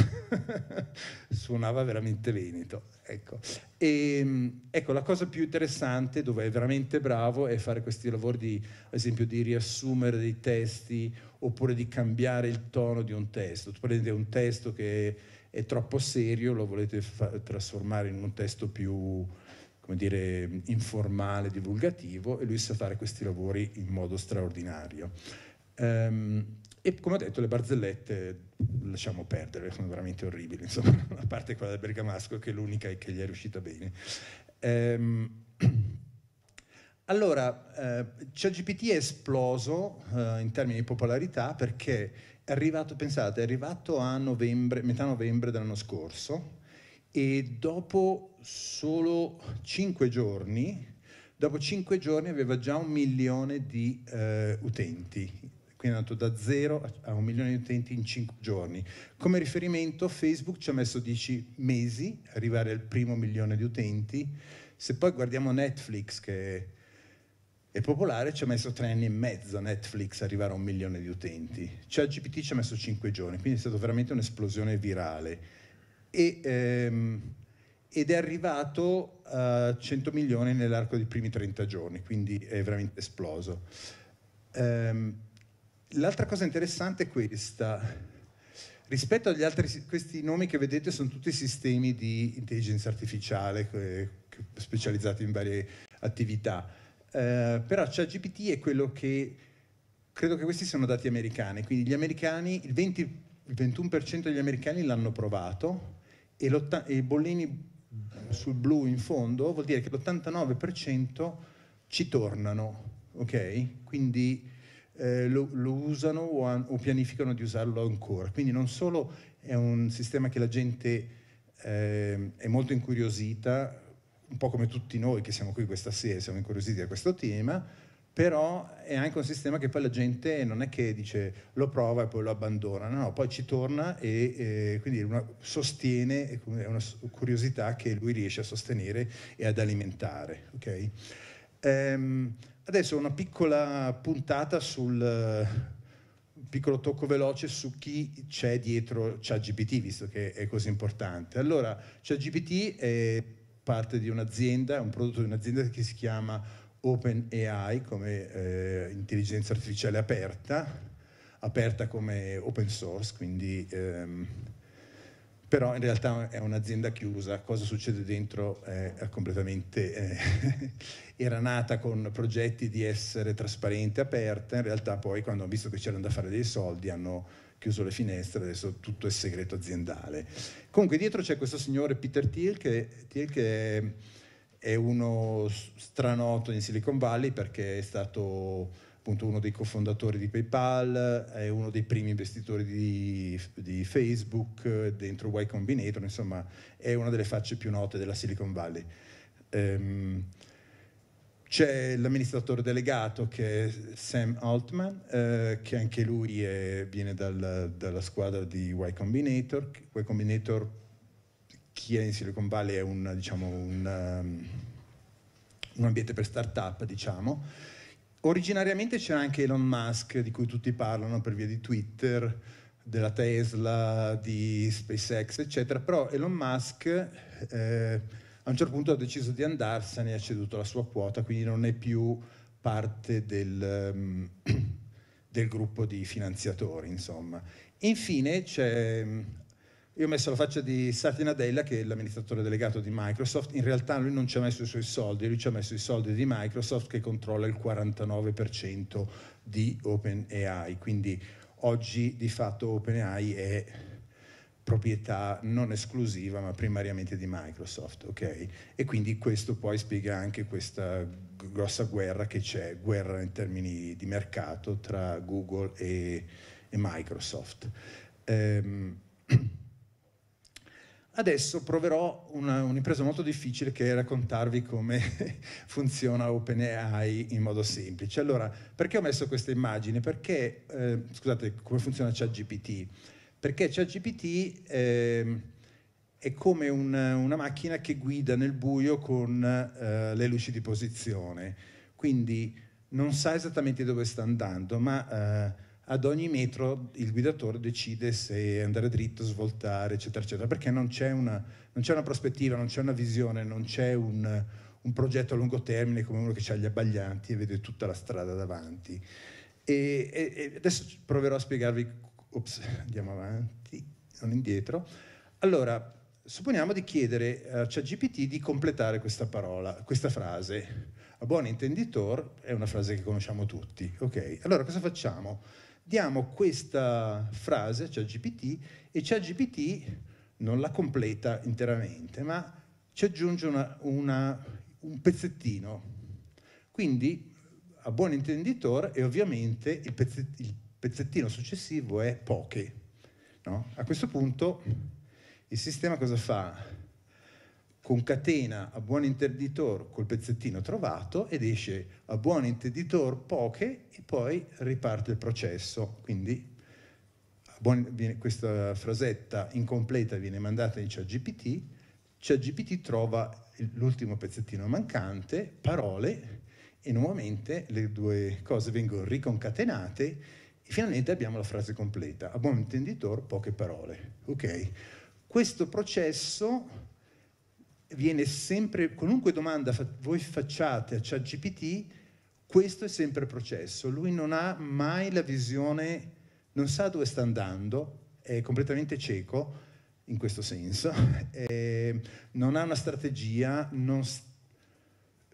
[SPEAKER 2] suonava veramente Veneto. Ecco. E, ehm, ecco, la cosa più interessante dove è veramente bravo è fare questi lavori di, ad esempio, di riassumere dei testi oppure di cambiare il tono di un testo. Tu prendi un testo che è troppo serio, lo volete fa- trasformare in un testo più come dire, informale, divulgativo, e lui sa fare questi lavori in modo straordinario. Um, e come ho detto, le barzellette lasciamo perdere, sono veramente orribili, insomma, a parte quella del Bergamasco, che è l'unica e che gli è riuscita bene. Um, allora, eh, ChatGPT è esploso eh, in termini di popolarità perché è arrivato, pensate, è arrivato a novembre, metà novembre dell'anno scorso, e dopo solo 5 giorni, dopo 5 giorni aveva già un milione di eh, utenti, quindi è andato da zero a un milione di utenti in 5 giorni. Come riferimento Facebook ci ha messo 10 mesi a arrivare al primo milione di utenti, se poi guardiamo Netflix che è popolare ci ha messo 3 anni e mezzo Netflix a arrivare a un milione di utenti, cioè GPT ci ha messo 5 giorni, quindi è stata veramente un'esplosione virale e, ehm, ed è arrivato a eh, 100 milioni nell'arco dei primi 30 giorni, quindi è veramente esploso. Ehm, l'altra cosa interessante è questa. Rispetto agli altri, questi nomi che vedete sono tutti sistemi di intelligenza artificiale eh, specializzati in varie attività. Eh, però ChatGPT è quello che credo che questi siano dati americani, quindi gli americani, il, 20, il 21% degli americani l'hanno provato, e, e bollini sul blu in fondo, vuol dire che l'89% ci tornano, ok? Quindi eh, lo, lo, usano o, o, pianificano di usarlo ancora. Quindi non solo è un sistema che la gente eh, è molto incuriosita, un po' come tutti noi che siamo qui questa sera, siamo incuriositi da questo tema, però è anche un sistema che poi la gente non è che dice lo prova e poi lo abbandona, no, no poi ci torna e eh, quindi una, sostiene, è una curiosità che lui riesce a sostenere e ad alimentare. Okay? Ehm, adesso una piccola puntata sul piccolo tocco veloce su chi c'è dietro ChatGPT, visto che è così importante. Allora, ChatGPT è parte di un'azienda, è un prodotto di un'azienda che si chiama open AI come eh, intelligenza artificiale aperta, aperta come open source, quindi ehm, però in realtà è un'azienda chiusa, cosa succede dentro eh, è completamente... Eh, era nata con progetti di essere trasparente, aperta, in realtà poi quando hanno visto che c'erano da fare dei soldi hanno chiuso le finestre, adesso tutto è segreto aziendale. Comunque dietro c'è questo signore Peter Thiel che, Thiel che è è uno stranoto in Silicon Valley perché è stato appunto uno dei cofondatori di PayPal, è uno dei primi investitori di, di, Facebook, dentro Y Combinator, insomma è una delle facce più note della Silicon Valley. Um, c'è l'amministratore delegato che è Sam Altman, eh, che anche lui è, viene dal, dalla squadra di Y Combinator. Y Combinator chi è in Silicon Valley è un, diciamo, un, um, un ambiente per start-up, diciamo. Originariamente c'era anche Elon Musk, di cui tutti parlano per via di Twitter, della Tesla, di SpaceX, eccetera, però Elon Musk eh, a un certo punto ha deciso di andarsene, ha ceduto la sua quota, quindi non è più parte del, um, del gruppo di finanziatori, insomma. Infine c'è io ho messo la faccia di Satya Nadella, che è l'amministratore delegato di Microsoft, in realtà lui non ci ha messo i suoi soldi, lui ci ha messo i soldi di Microsoft che controlla il 49% di OpenAI, quindi oggi di fatto OpenAI è proprietà non esclusiva ma primariamente di Microsoft, ok? E quindi questo poi spiega anche questa grossa guerra che c'è, guerra in termini di mercato tra Google e, e Microsoft. Um, Adesso proverò una, un'impresa molto difficile che è raccontarvi come funziona OpenAI in modo semplice. Allora, perché ho messo questa immagine? Perché, eh, scusate, come funziona ChatGPT? Perché ChatGPT eh, è come un, una macchina che guida nel buio con eh, le luci di posizione. Quindi non sa esattamente dove sta andando, ma eh, ad ogni metro il guidatore decide se andare dritto, svoltare, eccetera, eccetera, perché non c'è una, non c'è una prospettiva, non c'è una visione, non c'è un, un, progetto a lungo termine come uno che ha gli abbaglianti e vede tutta la strada davanti. E, e, e adesso proverò a spiegarvi, ops, andiamo avanti, non indietro. Allora, supponiamo di chiedere a ChatGPT di completare questa parola, questa frase. A buon intenditor è una frase che conosciamo tutti, ok? Allora cosa facciamo? diamo questa frase a ChatGPT e ChatGPT non la completa interamente, ma ci aggiunge una, una, un pezzettino. Quindi, a buon intenditore, e ovviamente il, pezzettino, il pezzettino successivo è poche. No? A questo punto il sistema cosa fa? concatena a buon interditor col pezzettino trovato ed esce a buon interditor poche e poi riparte il processo. Quindi buon, viene, questa frasetta incompleta viene mandata in ChatGPT, ChatGPT trova l'ultimo pezzettino mancante, parole e nuovamente le due cose vengono riconcatenate e finalmente abbiamo la frase completa. A buon intenditor poche parole. Ok. Questo processo viene sempre, qualunque domanda voi facciate a ChatGPT, questo è sempre processo. Lui non ha mai la visione, non sa dove sta andando, è completamente cieco in questo senso, eh, non ha una strategia, non st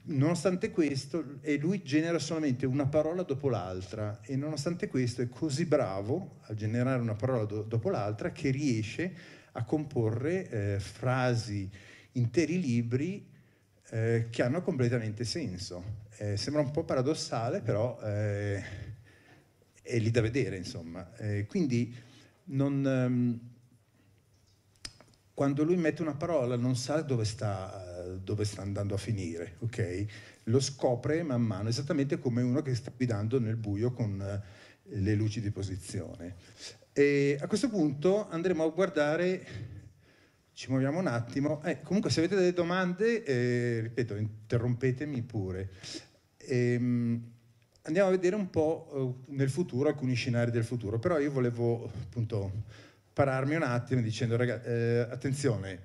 [SPEAKER 2] nonostante questo, e lui genera solamente una parola dopo l'altra, e nonostante questo è così bravo a generare una parola do dopo l'altra che riesce a comporre eh, frasi interi libri eh, che hanno completamente senso. Eh, sembra un po' paradossale, però eh, è lì da vedere, insomma. Eh, quindi non, ehm, quando lui mette una parola non sa dove sta, dove sta andando a finire, ok? Lo scopre man mano, esattamente come uno che sta guidando nel buio con eh, le luci di posizione. E a questo punto andremo a guardare ci muoviamo un attimo. Eh, comunque se avete delle domande, eh, ripeto, interrompetemi pure. Ehm, andiamo a vedere un po' eh, nel futuro, alcuni scenari del futuro, però io volevo appunto pararmi un attimo dicendo, ragazzi, eh, attenzione,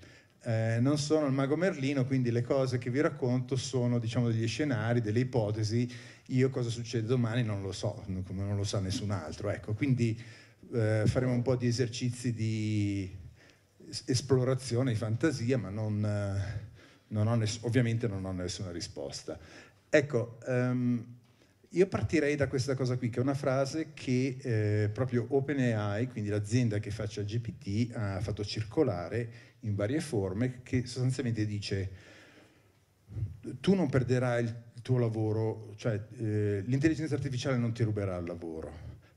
[SPEAKER 2] eh, non sono il mago Merlino, quindi le cose che vi racconto sono diciamo, degli scenari, delle ipotesi. Io cosa succede domani non lo so, come non lo sa nessun altro. Ecco, quindi eh, faremo un po' di esercizi di esplorazione di fantasia, ma non, non ho ness- ovviamente non ho nessuna risposta. Ecco, um, io partirei da questa cosa qui, che è una frase che eh, proprio OpenAI, quindi l'azienda che faccia GPT, ha fatto circolare in varie forme, che sostanzialmente dice tu non perderai il tuo lavoro, cioè eh, l'intelligenza artificiale non ti ruberà il lavoro,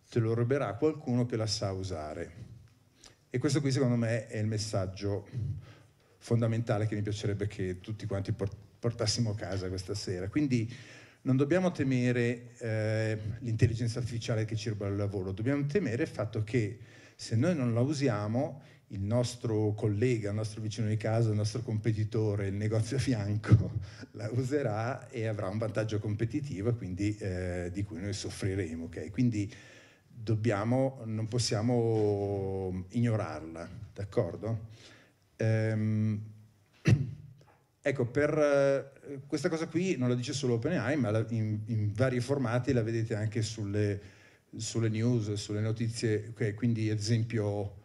[SPEAKER 2] te lo ruberà qualcuno che la sa usare. E questo qui secondo me è il messaggio fondamentale che mi piacerebbe che tutti quanti portassimo a casa questa sera. Quindi non dobbiamo temere eh, l'intelligenza artificiale che ci ruba il lavoro, dobbiamo temere il fatto che se noi non la usiamo, il nostro collega, il nostro vicino di casa, il nostro competitore, il negozio a fianco la userà e avrà un vantaggio competitivo quindi, eh, di cui noi soffriremo. Okay? Quindi, dobbiamo, non possiamo ignorarla, d'accordo? Ehm, ecco, per eh, questa cosa qui non la dice solo OpenAI, ma la, in, in, vari formati la vedete anche sulle, sulle news, sulle notizie, okay, quindi ad esempio,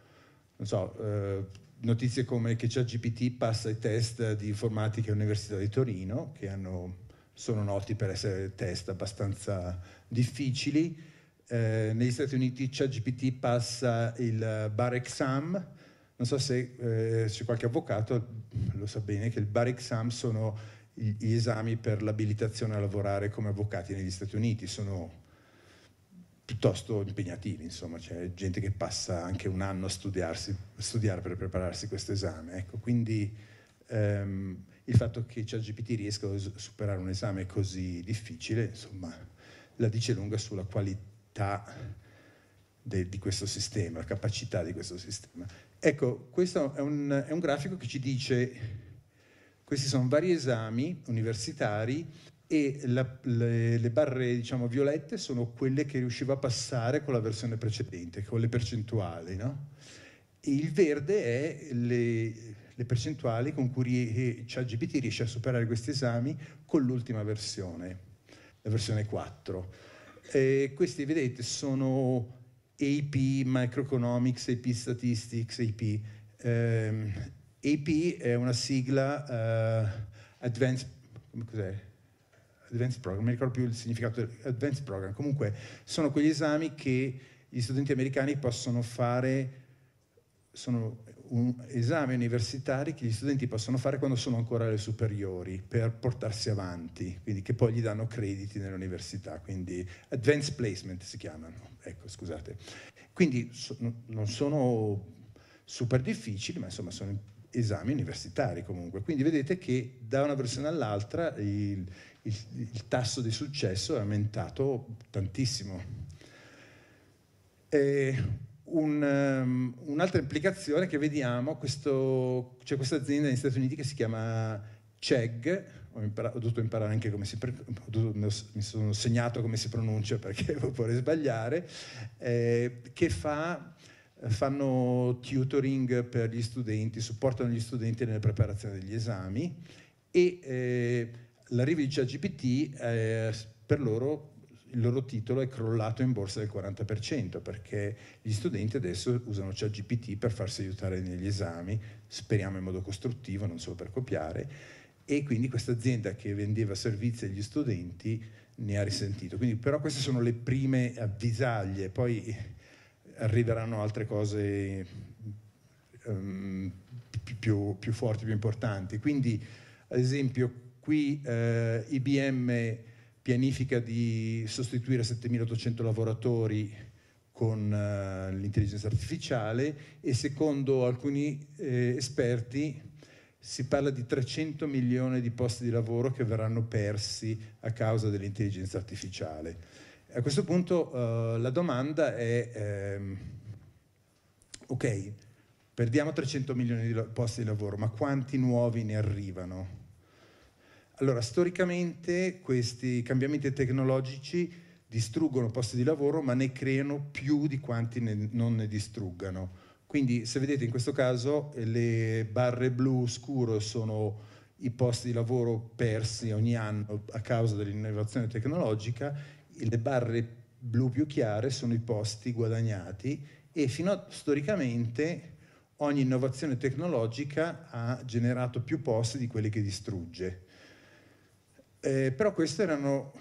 [SPEAKER 2] non so, eh, notizie come che ChatGPT passa i test di informatica all'Università di Torino, che hanno, sono noti per essere test abbastanza difficili, eh, negli Stati Uniti ChatGPT passa il eh, bar exam, non so se eh, c'è qualche avvocato lo sa bene che il bar exam sono gli esami per l'abilitazione a lavorare come avvocati negli Stati Uniti, sono piuttosto impegnativi, insomma, c'è gente che passa anche un anno a, a studiare per prepararsi questo esame. Ecco, quindi ehm, il fatto che ChatGPT riesca a superare un esame così difficile, insomma, la dice lunga sulla qualità qualità de, di questo sistema, la capacità di questo sistema. Ecco, questo è un, è un grafico che ci dice, questi sono vari esami universitari e la, le, le, barre diciamo, violette sono quelle che riusciva a passare con la versione precedente, con le percentuali. No? il verde è le, le, percentuali con cui eh, ChatGPT riesce a superare questi esami con l'ultima versione, la versione 4. Eh, questi, vedete, sono AP Microeconomics, AP Statistics, AP. Um, ehm, AP è una sigla uh, Advanced, Advanced Program, mi ricordo più il significato di Advanced Program. Comunque sono quegli esami che gli studenti americani possono fare, sono un, esame universitario che gli studenti possono fare quando sono ancora alle superiori per portarsi avanti, quindi che poi gli danno crediti nell'università, quindi advanced placement si chiamano, ecco scusate. Quindi so, non sono super difficili, ma insomma sono esami universitari comunque, quindi vedete che da una versione all'altra il, il, il tasso di successo è aumentato tantissimo. E un, um, un'altra implicazione che vediamo, questo, c'è questa azienda negli Stati Uniti che si chiama CEG, ho, imparato, ho dovuto imparare anche come si pronuncia, mi sono segnato come si pronuncia perché avevo paura di sbagliare, eh, che fa, fanno tutoring per gli studenti, supportano gli studenti nella preparazione degli esami e eh, l'arrivo di ChatGPT eh, per loro il loro titolo è crollato in borsa del 40% perché gli studenti adesso usano ChatGPT per farsi aiutare negli esami, speriamo in modo costruttivo, non solo per copiare, e quindi questa azienda che vendeva servizi agli studenti ne ha risentito. Quindi, però queste sono le prime avvisaglie, poi arriveranno altre cose um, più, più, forti, più importanti. Quindi ad esempio qui eh, IBM pianifica di sostituire 7.800 lavoratori con uh, l'intelligenza artificiale e secondo alcuni eh, esperti si parla di 300 milioni di posti di lavoro che verranno persi a causa dell'intelligenza artificiale. A questo punto uh, la domanda è, ehm, ok, perdiamo 300 milioni di posti di lavoro, ma quanti nuovi ne arrivano? Allora, storicamente questi cambiamenti tecnologici distruggono posti di lavoro, ma ne creano più di quanti ne, non ne distruggano. Quindi, se vedete in questo caso, eh, le barre blu scuro sono i posti di lavoro persi ogni anno a causa dell'innovazione tecnologica, le barre blu più chiare sono i posti guadagnati e fino a storicamente ogni innovazione tecnologica ha generato più posti di quelli che distrugge. Eh, però queste erano,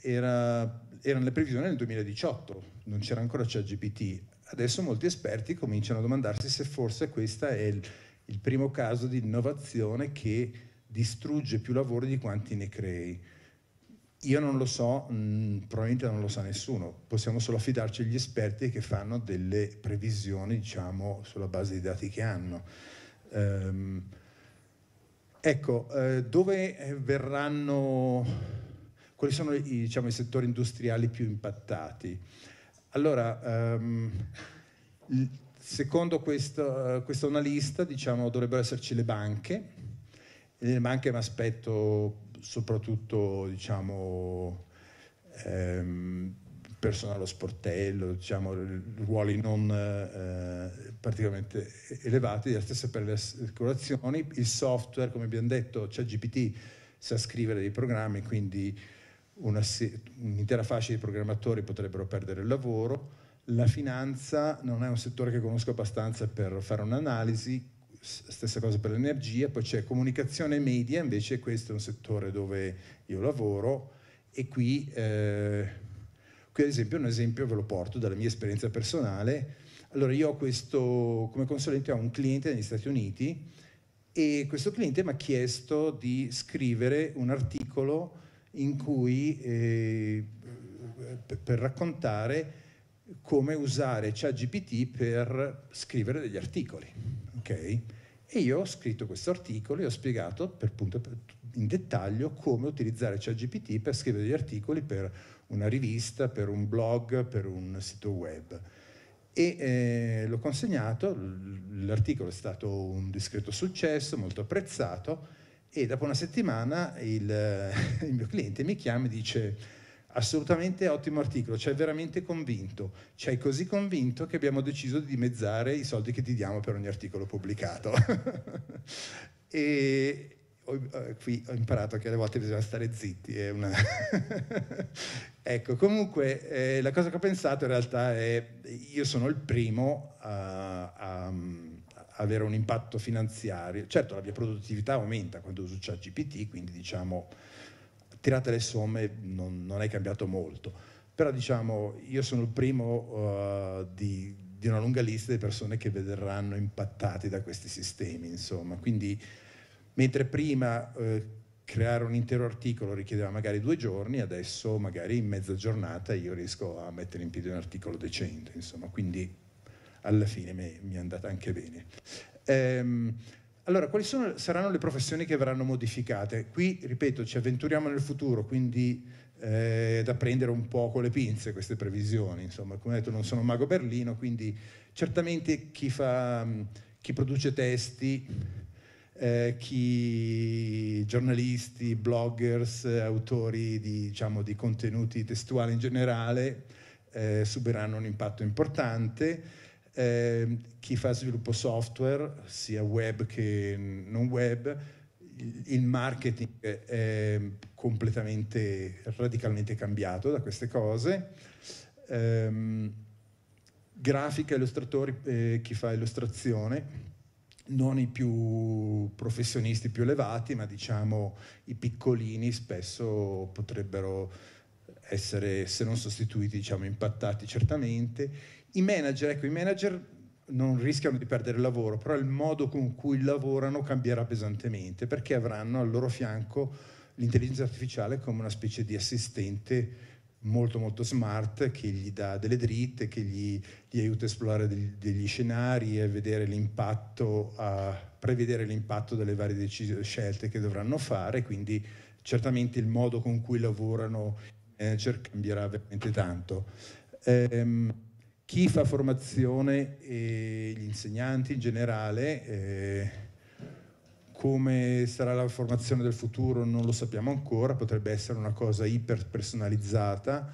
[SPEAKER 2] era, erano, le previsioni del 2018, non c'era ancora ChatGPT. Adesso molti esperti cominciano a domandarsi se forse questo è il, il primo caso di innovazione che distrugge più lavori di quanti ne crei. Io non lo so, mh, mm, probabilmente non lo sa nessuno, possiamo solo affidarci agli esperti che fanno delle previsioni, diciamo, sulla base dei dati che hanno. Eh, Ecco, eh, dove eh, verranno, quali sono i, diciamo, i, settori industriali più impattati? Allora, ehm, secondo questo, eh, questo analista diciamo, dovrebbero esserci le banche, le banche mi aspetto soprattutto diciamo, ehm, personale allo sportello, diciamo, ruoli non eh, particolarmente elevati, la stessa per le assicurazioni, il software, come abbiamo detto, c'è GPT, sa scrivere dei programmi, quindi una, un'intera fascia di programmatori potrebbero perdere il lavoro, la finanza non è un settore che conosco abbastanza per fare un'analisi, stessa cosa per l'energia, poi c'è comunicazione media, invece questo è un settore dove io lavoro e qui eh, Qui ad esempio un esempio ve lo porto dalla mia esperienza personale. Allora io ho questo, come consulente ho un cliente negli Stati Uniti e questo cliente mi ha chiesto di scrivere un articolo in cui eh, per raccontare come usare ChatGPT per scrivere degli articoli. Okay? E io ho scritto questo articolo e ho spiegato per punto, per, in dettaglio come utilizzare ChatGPT per scrivere degli articoli per una rivista, per un blog, per un sito web. E eh, l'ho consegnato, l'articolo è stato un discreto successo, molto apprezzato, e dopo una settimana il, il mio cliente mi chiama e dice assolutamente ottimo articolo, ci hai veramente convinto, ci hai così convinto che abbiamo deciso di dimezzare i soldi che ti diamo per ogni articolo pubblicato. e, ho, eh, qui ho imparato che alle volte bisogna stare zitti. Una... ecco, comunque eh, la cosa che ho pensato in realtà è io sono il primo a, a, a avere un impatto finanziario. Certo, la mia produttività aumenta quando uso ChatGPT, quindi diciamo, tirate le somme, non, non, è cambiato molto. Però diciamo, io sono il primo uh, di, di una lunga lista di persone che vedranno impattati da questi sistemi, insomma. Quindi Mentre prima eh, creare un intero articolo richiedeva magari due giorni, adesso magari in mezza giornata io riesco a mettere in piedi un articolo decente, insomma, quindi alla fine mi, mi è andata anche bene. Ehm, allora, quali sono, saranno le professioni che verranno modificate? Qui, ripeto, ci avventuriamo nel futuro, quindi eh, da prendere un po' con le pinze queste previsioni. Insomma, come ho detto, non sono un mago berlino, quindi certamente chi, fa, chi produce testi eh, chi, giornalisti, bloggers, autori di, diciamo, di contenuti testuali in generale eh, subiranno un impatto importante. Eh, chi fa sviluppo software, sia web che non web, il marketing è completamente, radicalmente cambiato da queste cose. Eh, grafica, illustratori, eh, chi fa illustrazione, non i più professionisti più elevati, ma diciamo i piccolini spesso potrebbero essere, se non sostituiti, diciamo, impattati certamente. I manager, ecco, i manager non rischiano di perdere il lavoro, però il modo con cui lavorano cambierà pesantemente perché avranno al loro fianco l'intelligenza artificiale come una specie di assistente molto molto smart che gli dà delle dritte, che gli, gli aiuta a esplorare degli, degli scenari e a vedere l'impatto, a prevedere l'impatto delle varie decis- scelte che dovranno fare, quindi certamente il modo con cui lavorano i eh, manager cambierà veramente tanto. Ehm, chi fa formazione e gli insegnanti in generale... Eh, come sarà la formazione del futuro non lo sappiamo ancora, potrebbe essere una cosa iper personalizzata,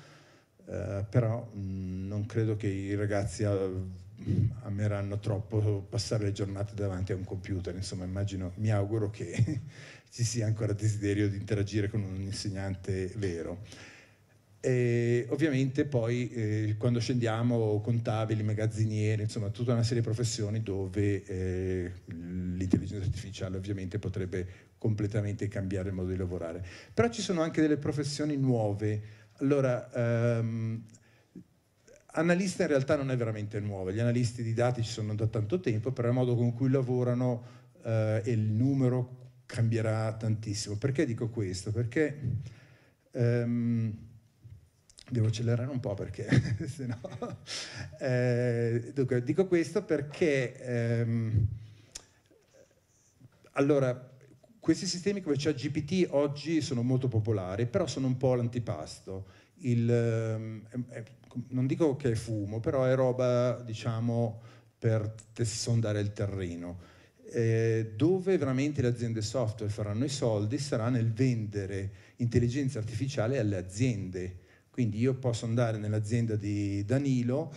[SPEAKER 2] eh, però mh, mm, non credo che i ragazzi a, mh, ameranno troppo passare le giornate davanti a un computer, insomma immagino, mi auguro che ci sia ancora desiderio di interagire con un insegnante vero. E ovviamente poi eh, quando scendiamo contabili, magazzinieri, insomma tutta una serie di professioni dove eh, l'intelligenza artificiale ovviamente potrebbe completamente cambiare il modo di lavorare. Però ci sono anche delle professioni nuove. Allora, ehm, analista in realtà non è veramente nuovo, gli analisti di dati ci sono da tanto tempo, però il modo con cui lavorano eh, e il numero cambierà tantissimo. Perché dico questo? Perché... Ehm, Devo accelerare un po' perché se no... Eh, dunque, dico questo perché... Ehm, allora, questi sistemi come c'è GPT oggi sono molto popolari, però sono un po' l'antipasto. Il, eh, eh, non dico che è fumo, però è roba, diciamo, per sondare il terreno. Eh, dove veramente le aziende software faranno i soldi sarà nel vendere intelligenza artificiale alle aziende quindi io posso andare nell'azienda di Danilo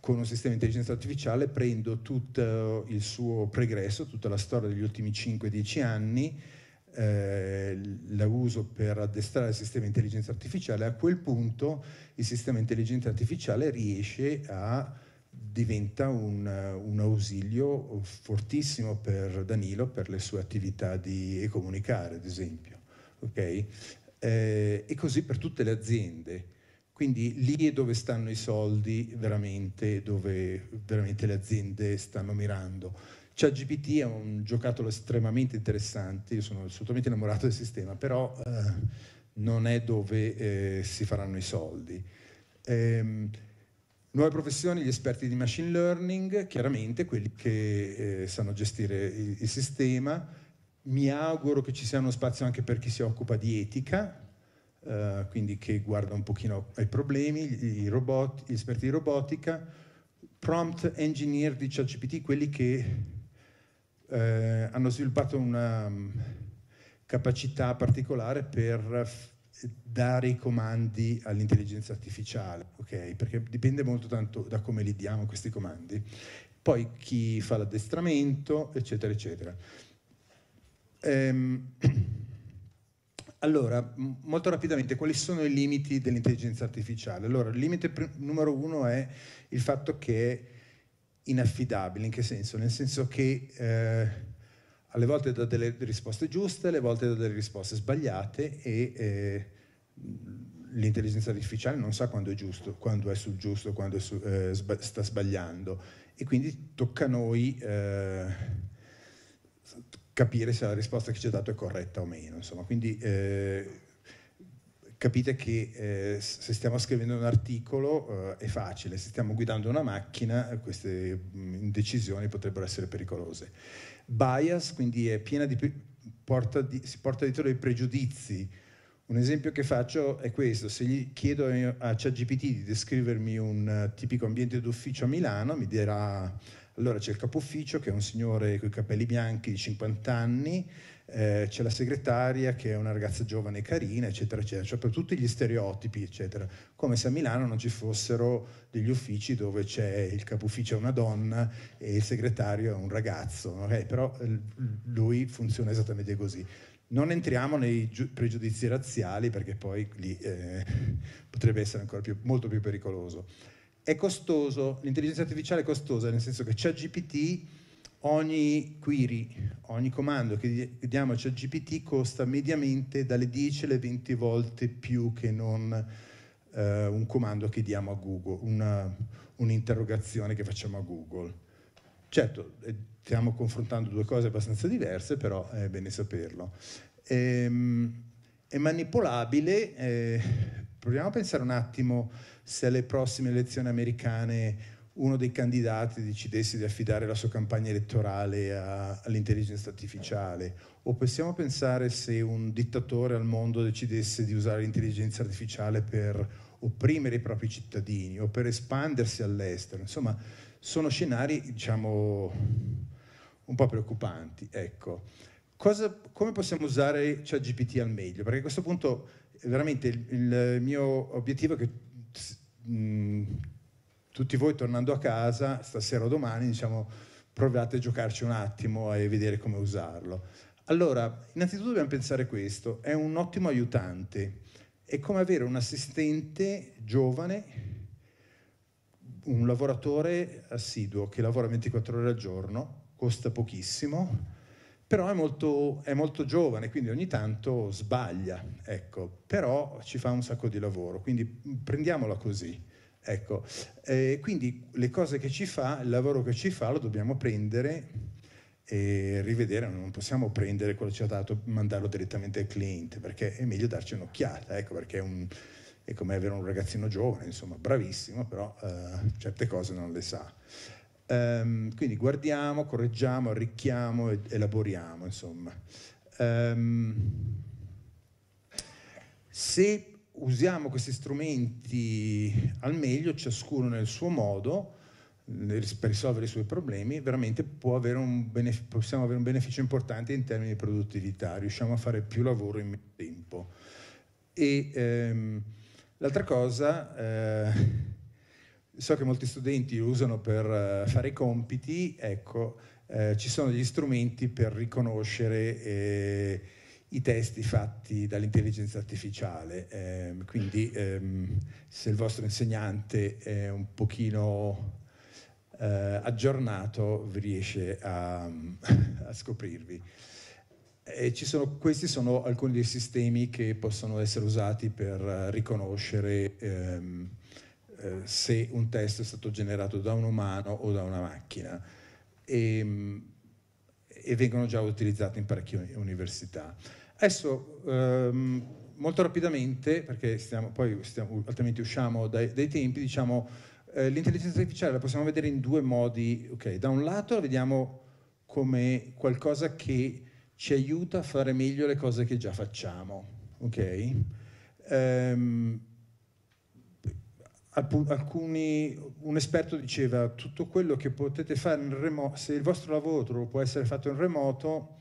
[SPEAKER 2] con un sistema di intelligenza artificiale, prendo tutto eh, il suo pregresso, tutta la storia degli ultimi 5-10 anni, eh, la uso per addestrare il sistema di intelligenza artificiale, a quel punto il sistema di intelligenza artificiale riesce a diventa un, un, ausilio fortissimo per Danilo per le sue attività di e comunicare, ad esempio. Okay? eh, e così per tutte le aziende. Quindi lì è dove stanno i soldi veramente, dove veramente le aziende stanno mirando. ChatGPT è un giocattolo estremamente interessante, io sono assolutamente innamorato del sistema, però eh, non è dove eh, si faranno i soldi. Ehm, nuove professioni, gli esperti di machine learning, chiaramente quelli che eh, sanno gestire il, il sistema, mi auguro che ci sia uno spazio anche per chi si occupa di etica, eh, quindi che guarda un pochino ai problemi, gli, robot, gli esperti di robotica, prompt engineer di ChatGPT, quelli che eh, hanno sviluppato una um, capacità particolare per dare i comandi all'intelligenza artificiale, okay? perché dipende molto tanto da come li diamo questi comandi. Poi chi fa l'addestramento, eccetera, eccetera. Ehm, allora, molto rapidamente, quali sono i limiti dell'intelligenza artificiale? Allora, il limite numero uno è il fatto che è inaffidabile, in che senso? Nel senso che eh, alle volte dà delle risposte giuste, alle volte dà delle risposte sbagliate e eh, l'intelligenza artificiale non sa quando è giusto, quando è sul giusto, quando su, eh, sta sbagliando e quindi tocca a noi eh, capire se la risposta che ci ha dato è corretta o meno. Insomma. Quindi eh, capite che eh, se stiamo scrivendo un articolo eh, è facile, se stiamo guidando una macchina queste mm, indecisioni potrebbero essere pericolose. Bias, quindi è piena di, porta di, si porta dietro dei pregiudizi. Un esempio che faccio è questo, se gli chiedo a ChatGPT di descrivermi un eh, tipico ambiente d'ufficio a Milano, mi dirà allora c'è il capo ufficio che è un signore con i capelli bianchi di 50 anni, eh, c'è la segretaria che è una ragazza giovane e carina, eccetera, eccetera, cioè per tutti gli stereotipi, eccetera. Come se a Milano non ci fossero degli uffici dove c'è il capo ufficio è una donna e il segretario è un ragazzo, okay? però eh, lui funziona esattamente così. Non entriamo nei pregiudizi razziali perché poi lì eh, potrebbe essere ancora più, molto più pericoloso è costoso, l'intelligenza artificiale è costosa, nel senso che ChatGPT, ogni query, ogni comando che diamo a ChatGPT costa mediamente dalle 10 alle 20 volte più che non eh, un comando che diamo a Google, una, un'interrogazione che facciamo a Google. Certo, eh, stiamo confrontando due cose abbastanza diverse, però è bene saperlo. Ehm, è manipolabile eh, proviamo a pensare un attimo se alle prossime elezioni americane uno dei candidati decidesse di affidare la sua campagna elettorale a, all'intelligenza artificiale, o possiamo pensare se un dittatore al mondo decidesse di usare l'intelligenza artificiale per opprimere i propri cittadini o per espandersi all'estero. Insomma, sono scenari, diciamo, un po' preoccupanti. Ecco. Cosa, come possiamo usare ChatGPT al meglio? Perché a questo punto veramente il, il mio obiettivo è che tutti voi tornando a casa, stasera o domani, diciamo, provate a giocarci un attimo e vedere come usarlo. Allora, innanzitutto dobbiamo pensare questo, è un ottimo aiutante, è come avere un assistente giovane, un lavoratore assiduo che lavora 24 ore al giorno, costa pochissimo, però è molto, è molto, giovane, quindi ogni tanto sbaglia, ecco, però ci fa un sacco di lavoro, quindi prendiamola così. Ecco, eh, quindi le cose che ci fa, il lavoro che ci fa lo dobbiamo prendere e rivedere, non possiamo prendere quello che ci ha dato e mandarlo direttamente al cliente, perché è meglio darci un'occhiata, ecco, perché è, un, è come avere un ragazzino giovane, insomma, bravissimo, però eh, certe cose non le sa. Um, quindi guardiamo, correggiamo, arricchiamo ed elaboriamo, insomma. Um, se usiamo questi strumenti al meglio, ciascuno nel suo modo, per risolvere i suoi problemi, veramente avere benefic- possiamo avere un beneficio importante in termini di produttività, riusciamo a fare più lavoro in meno tempo. E, um, l'altra cosa... Eh, so che molti studenti lo usano per eh, fare i compiti, ecco, eh, ci sono degli strumenti per riconoscere eh, i testi fatti dall'intelligenza artificiale, eh, quindi ehm, se il vostro insegnante è un pochino eh, aggiornato vi riesce a, a scoprirvi. Sono, questi sono alcuni dei sistemi che possono essere usati per eh, riconoscere ehm, eh, se un testo è stato generato da un umano o da una macchina e, ehm, e vengono già utilizzati in parecchie università. Adesso ehm, molto rapidamente, perché stiamo, poi stiamo, altrimenti usciamo dai, dai tempi, diciamo eh, l'intelligenza artificiale la possiamo vedere in due modi. Okay, da un lato la vediamo come qualcosa che ci aiuta a fare meglio le cose che già facciamo. Okay? Um, Alcuni, un esperto diceva tutto quello che potete fare in remoto, se il vostro lavoro può essere fatto in remoto,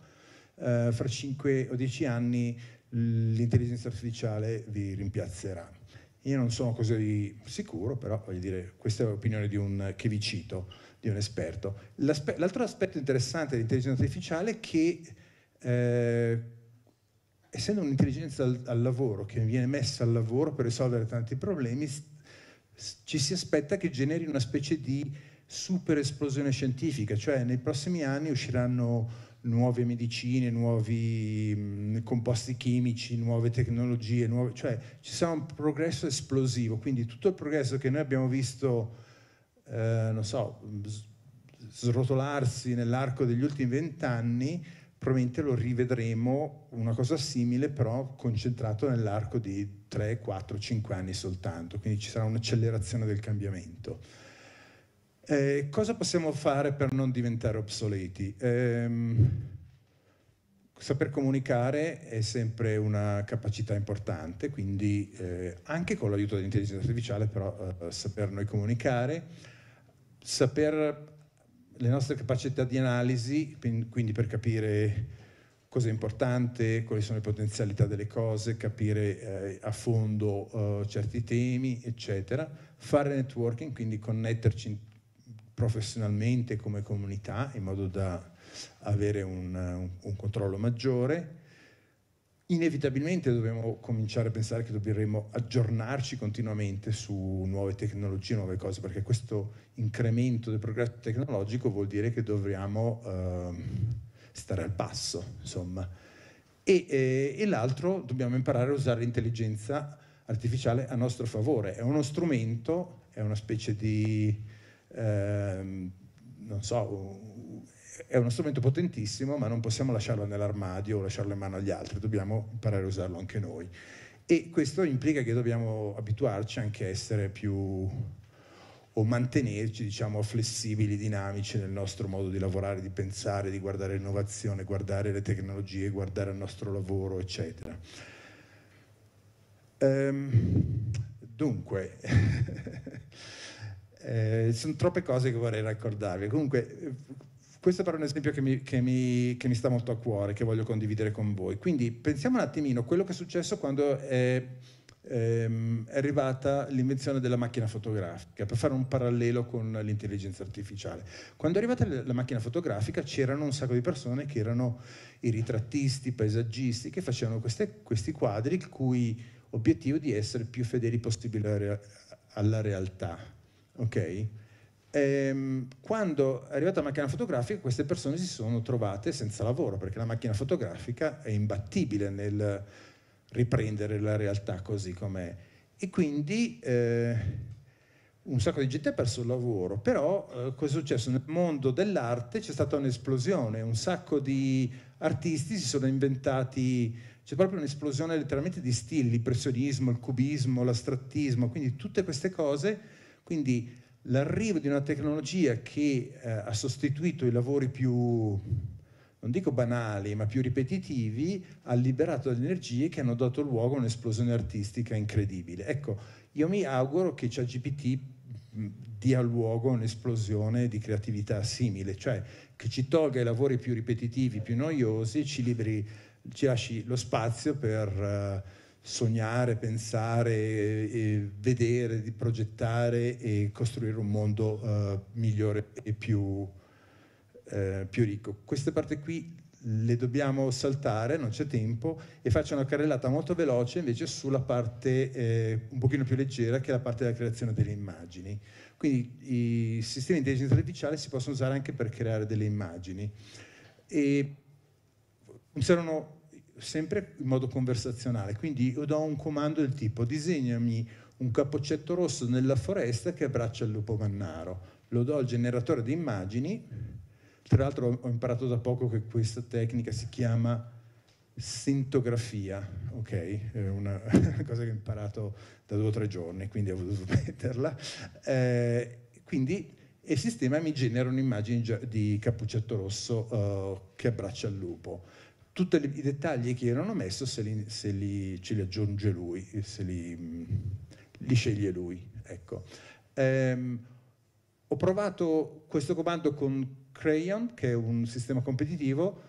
[SPEAKER 2] eh, fra 5 o 10 anni l'intelligenza artificiale vi rimpiazzerà. Io non sono così sicuro, però voglio dire, questa è l'opinione di un, che vi cito, di un esperto. L'aspe- l'altro aspetto interessante dell'intelligenza artificiale è che eh, essendo un'intelligenza al, al, lavoro, che viene messa al lavoro per risolvere tanti problemi, ci si aspetta che generi una specie di super esplosione scientifica, cioè nei prossimi anni usciranno nuove medicine, nuovi mm, composti chimici, nuove tecnologie, nuove, cioè ci sarà un progresso esplosivo, quindi tutto il progresso che noi abbiamo visto, eh, non so, mm, srotolarsi nell'arco degli ultimi vent'anni, probabilmente lo rivedremo una cosa simile però concentrato nell'arco di 3, 4, 5 anni soltanto, quindi ci sarà un'accelerazione del cambiamento. Eh, cosa possiamo fare per non diventare obsoleti? Eh, saper comunicare è sempre una capacità importante, quindi eh, anche con l'aiuto dell'intelligenza artificiale, però eh, saper noi comunicare, saper le nostre capacità di analisi, quindi per capire cosa è importante, quali sono le potenzialità delle cose, capire eh, a fondo eh, certi temi, eccetera. Fare networking, quindi connetterci professionalmente come comunità in modo da avere un, un, un controllo maggiore. Inevitabilmente dobbiamo cominciare a pensare che dovremmo aggiornarci continuamente su nuove tecnologie, nuove cose, perché questo incremento del progresso tecnologico vuol dire che dobbiamo... Ehm, stare al passo, insomma. E, eh, e l'altro, dobbiamo imparare a usare l'intelligenza artificiale a nostro favore. È uno strumento, è una specie di, ehm, non so, è uno strumento potentissimo, ma non possiamo lasciarlo nell'armadio o lasciarlo in mano agli altri, dobbiamo imparare a usarlo anche noi. E questo implica che dobbiamo abituarci anche a essere più o mantenerci diciamo, flessibili, dinamici nel nostro modo di lavorare, di pensare, di guardare l'innovazione, guardare le tecnologie, guardare il nostro lavoro, eccetera. Ehm, dunque, eh, sono troppe cose che vorrei raccordarvi. Comunque, questo è però un esempio che mi, che, mi, che mi, sta molto a cuore, che voglio condividere con voi. Quindi pensiamo un attimino a quello che è successo quando... Eh, ehm, è arrivata l'invenzione della macchina fotografica, per fare un parallelo con l'intelligenza artificiale. Quando è arrivata la macchina fotografica c'erano un sacco di persone che erano i ritrattisti, i paesaggisti, che facevano queste, questi quadri il cui obiettivo è di essere più fedeli possibile alla realtà. Ok? Ehm, quando è arrivata la macchina fotografica queste persone si sono trovate senza lavoro perché la macchina fotografica è imbattibile nel, riprendere la realtà così com'è. E quindi eh, un sacco di gente ha perso il lavoro, però eh, cosa è successo? Nel mondo dell'arte c'è stata un'esplosione, un sacco di artisti si sono inventati, c'è proprio un'esplosione letteralmente di stili, l'impressionismo, il cubismo, l'astrattismo, quindi tutte queste cose, quindi l'arrivo di una tecnologia che eh, ha sostituito i lavori più non dico banali, ma più ripetitivi, ha liberato le energie che hanno dato luogo a un'esplosione artistica incredibile. Ecco, io mi auguro che ChatGPT mm, dia luogo a un'esplosione di creatività simile, cioè che ci tolga i lavori più ripetitivi, più noiosi, ci, liberi, ci lasci lo spazio per eh, sognare, pensare, eh, vedere, progettare e costruire un mondo eh, migliore e più eh, più ricco. Queste parti qui le dobbiamo saltare, non c'è tempo, e faccio una carrellata molto veloce invece sulla parte eh, un pochino più leggera che è la parte della creazione delle immagini. Quindi i sistemi di intelligenza artificiale si possono usare anche per creare delle immagini e funzionano sempre in modo conversazionale, quindi io do un comando del tipo disegnami un capocetto rosso nella foresta che abbraccia il lupo mannaro, lo do al generatore di immagini tra l'altro ho imparato da poco che questa tecnica si chiama sintografia, ok? È una cosa che ho imparato da due o tre giorni, quindi ho voluto metterla. Eh, quindi il sistema mi genera un'immagine di cappuccetto rosso eh, che abbraccia il lupo. Tutti i dettagli che erano messo se li, se li, ce li aggiunge lui, se li, li sceglie lui. Ecco. Eh, ho provato questo comando con Crayon, che è un sistema competitivo,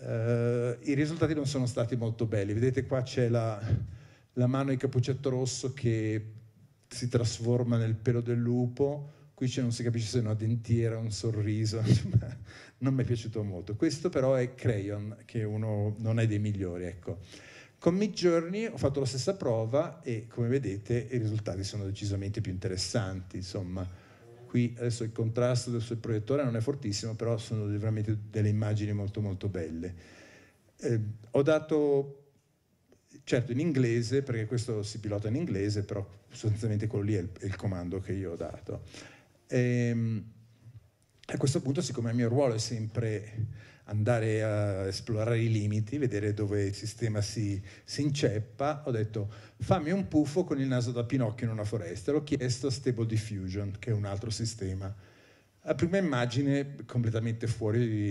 [SPEAKER 2] eh, i risultati non sono stati molto belli. Vedete qua c'è la, la mano di Capuccetto Rosso che si trasforma nel pelo del lupo, qui c'è non si capisce se è una dentiera, un sorriso, non mi è piaciuto molto. Questo però è Crayon, che uno non è dei migliori, ecco. Con Midjourney ho fatto la stessa prova e come vedete i risultati sono decisamente più interessanti, insomma qui adesso il contrasto del suo proiettore non è fortissimo, però sono veramente delle immagini molto molto belle. Eh, ho dato, certo in inglese, perché questo si pilota in inglese, però sostanzialmente quello lì è il, è il comando che io ho dato. E, ehm, a questo punto, siccome il mio ruolo è sempre andare a esplorare i limiti, vedere dove il sistema si, si inceppa, ho detto fammi un puffo con il naso da Pinocchio in una foresta. L'ho chiesto a Stable Diffusion, che è un altro sistema. La prima immagine, completamente fuori,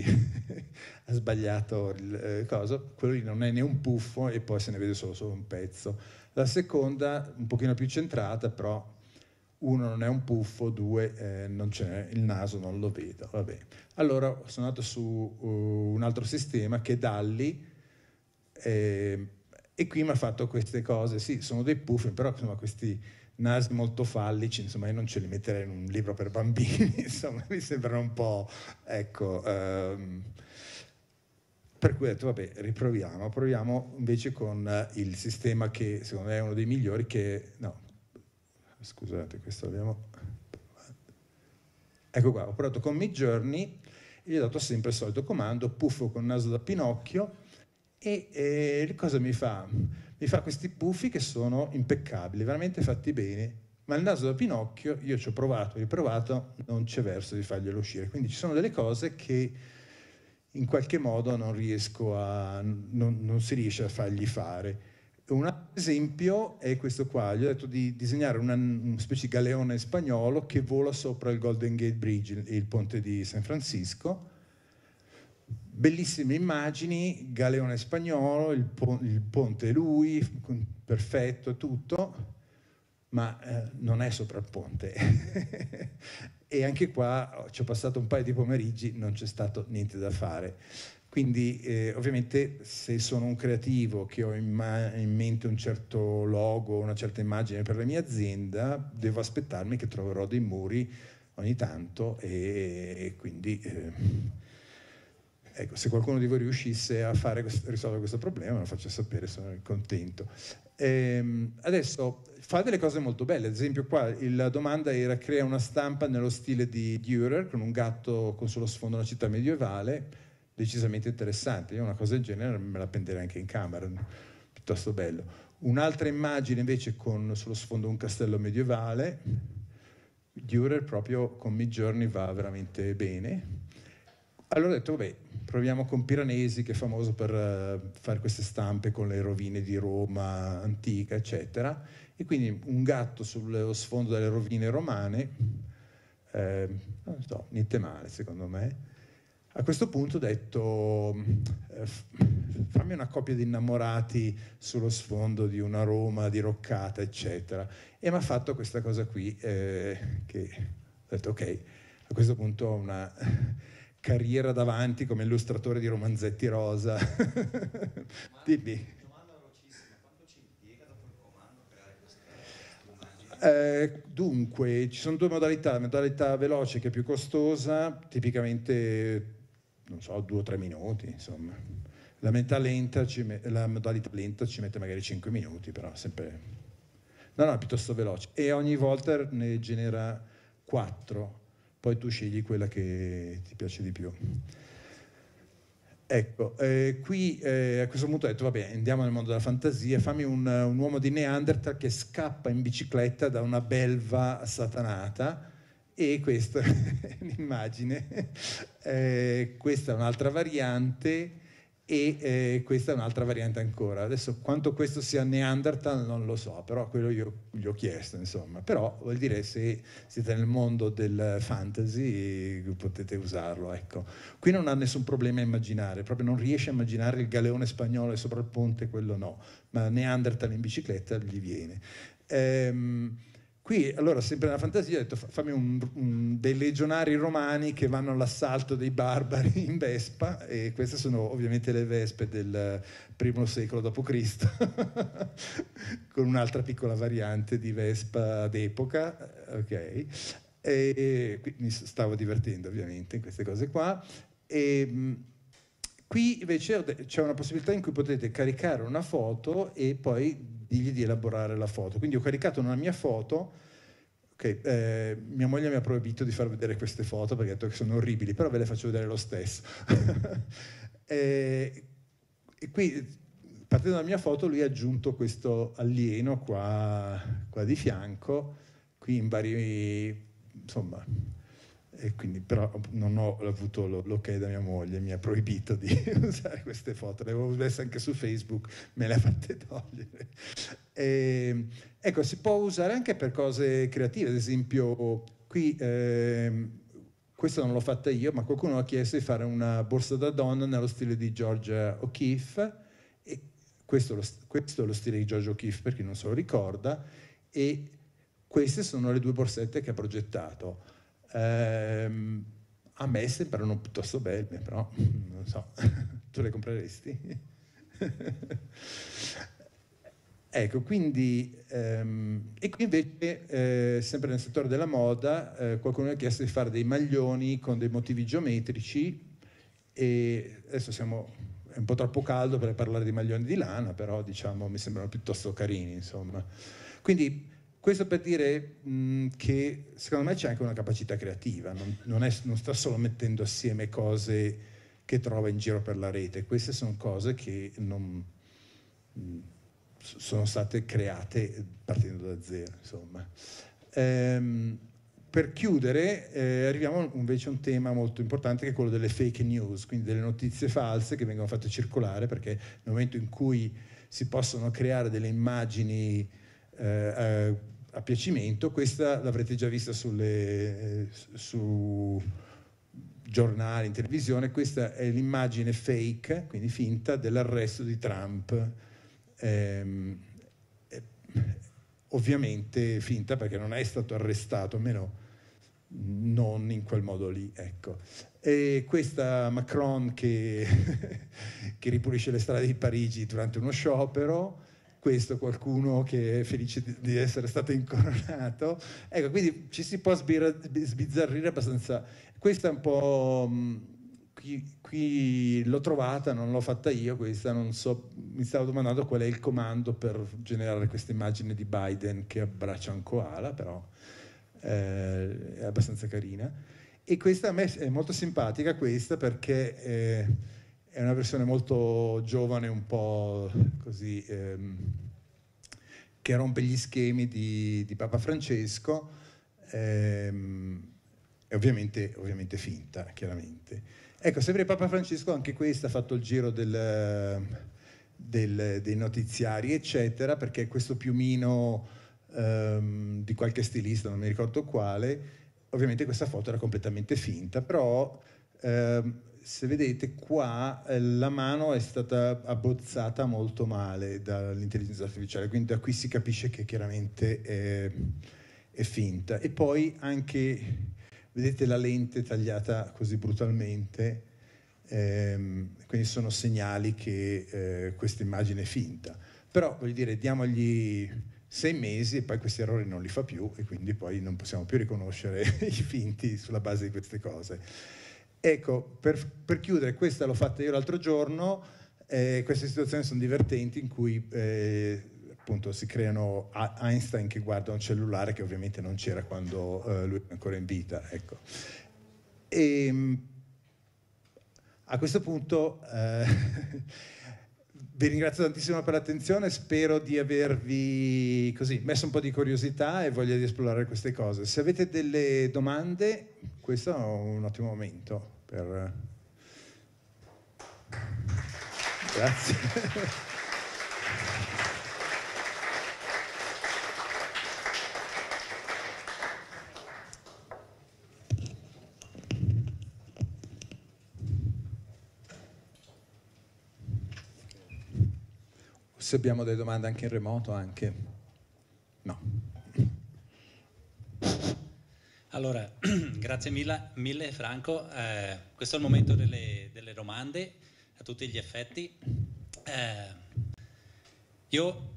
[SPEAKER 2] ha sbagliato il eh, coso, quello lì non è né un puffo e poi se ne vede solo, solo un pezzo. La seconda, un pochino più centrata, però uno non è un puffo, due eh, non c'è il naso, non lo vedo. Vabbè. Allora sono andato su uh, un altro sistema che è Dalli eh, e qui mi ha fatto queste cose, sì, sono dei puffini, però insomma, questi nasi molto fallici, insomma io non ce li metterei in un libro per bambini, insomma mi sembrano un po', ecco... Um, per cui ho detto, vabbè, riproviamo, proviamo invece con eh, il sistema che secondo me è uno dei migliori, che, no, scusate, questo abbiamo... Ecco qua, ho provato con Midjourney, gli ho dato sempre il solito comando, puffo con naso da Pinocchio, e eh, cosa mi fa? Mi fa questi puffi che sono impeccabili, veramente fatti bene, ma il naso da Pinocchio, io ci ho provato, riprovato, non c'è verso di farglielo uscire. Quindi ci sono delle cose che in qualche modo non riesco a, non, non si riesce a fargli fare. Un altro esempio è questo qua, gli ho detto di disegnare una, una specie di galeone spagnolo che vola sopra il Golden Gate Bridge, il, il ponte di San Francisco. Bellissime immagini, galeone spagnolo, il, po, il ponte lui, perfetto tutto, ma eh, non è sopra il ponte. e anche qua oh, ci ho passato un paio di pomeriggi, non c'è stato niente da fare. Quindi eh, ovviamente se sono un creativo che ho in, ma- in, mente un certo logo, una certa immagine per la mia azienda, devo aspettarmi che troverò dei muri ogni tanto e, e quindi eh, ecco, se qualcuno di voi riuscisse a fare, risolvere questo problema me lo faccia sapere, sono contento. Ehm, adesso fa delle cose molto belle, ad esempio qua la domanda era crea una stampa nello stile di Dürer con un gatto con sullo sfondo una città medievale decisamente interessante. Io una cosa del genere me la prenderei anche in camera, piuttosto bello. Un'altra immagine invece con sullo sfondo un castello medievale, Durer proprio con Midjourney va veramente bene. Allora ho detto, vabbè, proviamo con Piranesi che è famoso per uh, fare queste stampe con le rovine di Roma antica, eccetera. E quindi un gatto sullo sfondo delle rovine romane, eh, non so, niente male secondo me. A questo punto ho detto, eh, fammi una coppia di innamorati sullo sfondo di una Roma diroccata, eccetera. E mi ha fatto questa cosa qui, eh, che ho detto, ok, a questo punto ho una carriera davanti come illustratore di romanzetti rosa. Dimmi. Eh, dunque, ci sono due modalità, la modalità veloce che è più costosa, tipicamente non so, due o tre minuti, insomma. La, lenta me- la modalità lenta ci mette magari cinque minuti, però sempre... No, no, piuttosto veloce. E ogni volta ne genera quattro, poi tu scegli quella che ti piace di più. Ecco, eh, qui eh, a questo punto ho detto, vabbè, andiamo nel mondo della fantasia, fammi un, un uomo di Neanderthal che scappa in bicicletta da una belva satanata e questa è un'immagine, eh, questa è un'altra variante e eh, questa è un'altra variante ancora. Adesso quanto questo sia Neanderthal non lo so, però quello io gli ho chiesto, insomma. Però vuol dire se siete nel mondo del fantasy potete usarlo, ecco. Qui non ha nessun problema a immaginare, proprio non riesce a immaginare il galeone spagnolo sopra il ponte, quello no, ma Neanderthal in bicicletta gli viene. Ehm, Qui allora sempre nella fantasia ho detto fammi un, un, dei legionari romani che vanno all'assalto dei barbari in Vespa e queste sono ovviamente le Vespe del primo secolo d.C. con un'altra piccola variante di Vespa d'epoca, ok? E, mi stavo divertendo ovviamente in queste cose qua. E, Qui invece c'è una possibilità in cui potete caricare una foto e poi digli di elaborare la foto. Quindi ho caricato una mia foto, okay, eh, mia moglie mi ha proibito di far vedere queste foto perché ha detto che sono orribili, però ve le faccio vedere lo stesso. e, e qui partendo dalla mia foto lui ha aggiunto questo alieno qua, qua di fianco, qui in vari, insomma, quindi, però non ho avuto l'ok da mia moglie, mi ha proibito di usare queste foto, le avevo messe anche su Facebook, me le ha fatte togliere. E, ecco, si può usare anche per cose creative, ad esempio qui, eh, questa non l'ho fatta io, ma qualcuno ha chiesto di fare una borsa da donna nello stile di Georgia O'Keeffe, e questo, questo è lo stile di Georgia O'Keeffe per chi non se lo ricorda, e queste sono le due borsette che ha progettato Ehm, a me sembrano piuttosto belle, però non so, tu le compreresti? ecco, quindi, ehm, e qui invece, eh, sempre nel settore della moda, eh, qualcuno mi ha chiesto di fare dei maglioni con dei motivi geometrici e adesso siamo è un po' troppo caldo per parlare di maglioni di lana, però diciamo mi sembrano piuttosto carini, insomma. Quindi questo per dire mh, mm, che secondo me c'è anche una capacità creativa, non, non, è, non, sta solo mettendo assieme cose che trova in giro per la rete, queste sono cose che non, mh, mm, sono state create partendo da zero. Ehm, per chiudere eh, arriviamo invece a un tema molto importante che è quello delle fake news, quindi delle notizie false che vengono fatte circolare perché nel momento in cui si possono creare delle immagini eh, eh a piacimento, questa l'avrete già vista sulle, eh, su giornali, in televisione, questa è l'immagine fake, quindi finta, dell'arresto di Trump, ehm, ovviamente finta perché non è stato arrestato, almeno non in quel modo lì. Ecco. E questa Macron che, che ripulisce le strade di Parigi durante uno sciopero, questo qualcuno che è felice di, di essere stato incoronato. Ecco, quindi ci si può sbirra, sbizzarrire abbastanza. Questa è un po'... qui, mm, qui l'ho trovata, non l'ho fatta io questa, non so, mi stavo domandando qual è il comando per generare questa immagine di Biden che abbraccia un koala, però eh, è abbastanza carina. E questa a me è molto simpatica questa perché... Eh, è una versione molto giovane, un po' così, ehm, che rompe gli schemi di, di Papa Francesco, ehm, è ovviamente, ovviamente, finta, chiaramente. Ecco, sempre Papa Francesco, anche questa ha fatto il giro del, del, dei notiziari, eccetera, perché questo piumino ehm, di qualche stilista, non mi ricordo quale, ovviamente questa foto era completamente finta, però... Ehm, se vedete qua eh, la mano è stata abbozzata molto male dall'intelligenza artificiale, quindi da qui si capisce che chiaramente è, è finta. E poi anche, vedete la lente tagliata così brutalmente, ehm, quindi sono segnali che eh, questa immagine è finta. Però voglio dire, diamogli sei mesi e poi questi errori non li fa più e quindi poi non possiamo più riconoscere i finti sulla base di queste cose. Ecco, per, per chiudere, questa l'ho fatta io l'altro giorno, eh, queste situazioni sono divertenti in cui eh, appunto si creano Einstein che guarda un cellulare che ovviamente non c'era quando eh, lui era ancora in vita. Ecco. E, ehm, a questo punto eh, vi ringrazio tantissimo per l'attenzione, spero di avervi così, messo un po' di curiosità e voglia di esplorare queste cose. Se avete delle domande questo è un ottimo momento per... Grazie. Se abbiamo delle domande anche in remoto, anche... No.
[SPEAKER 3] Allora, grazie mille, mille Franco. Eh, questo è il momento delle, delle, domande a tutti gli effetti. Eh, io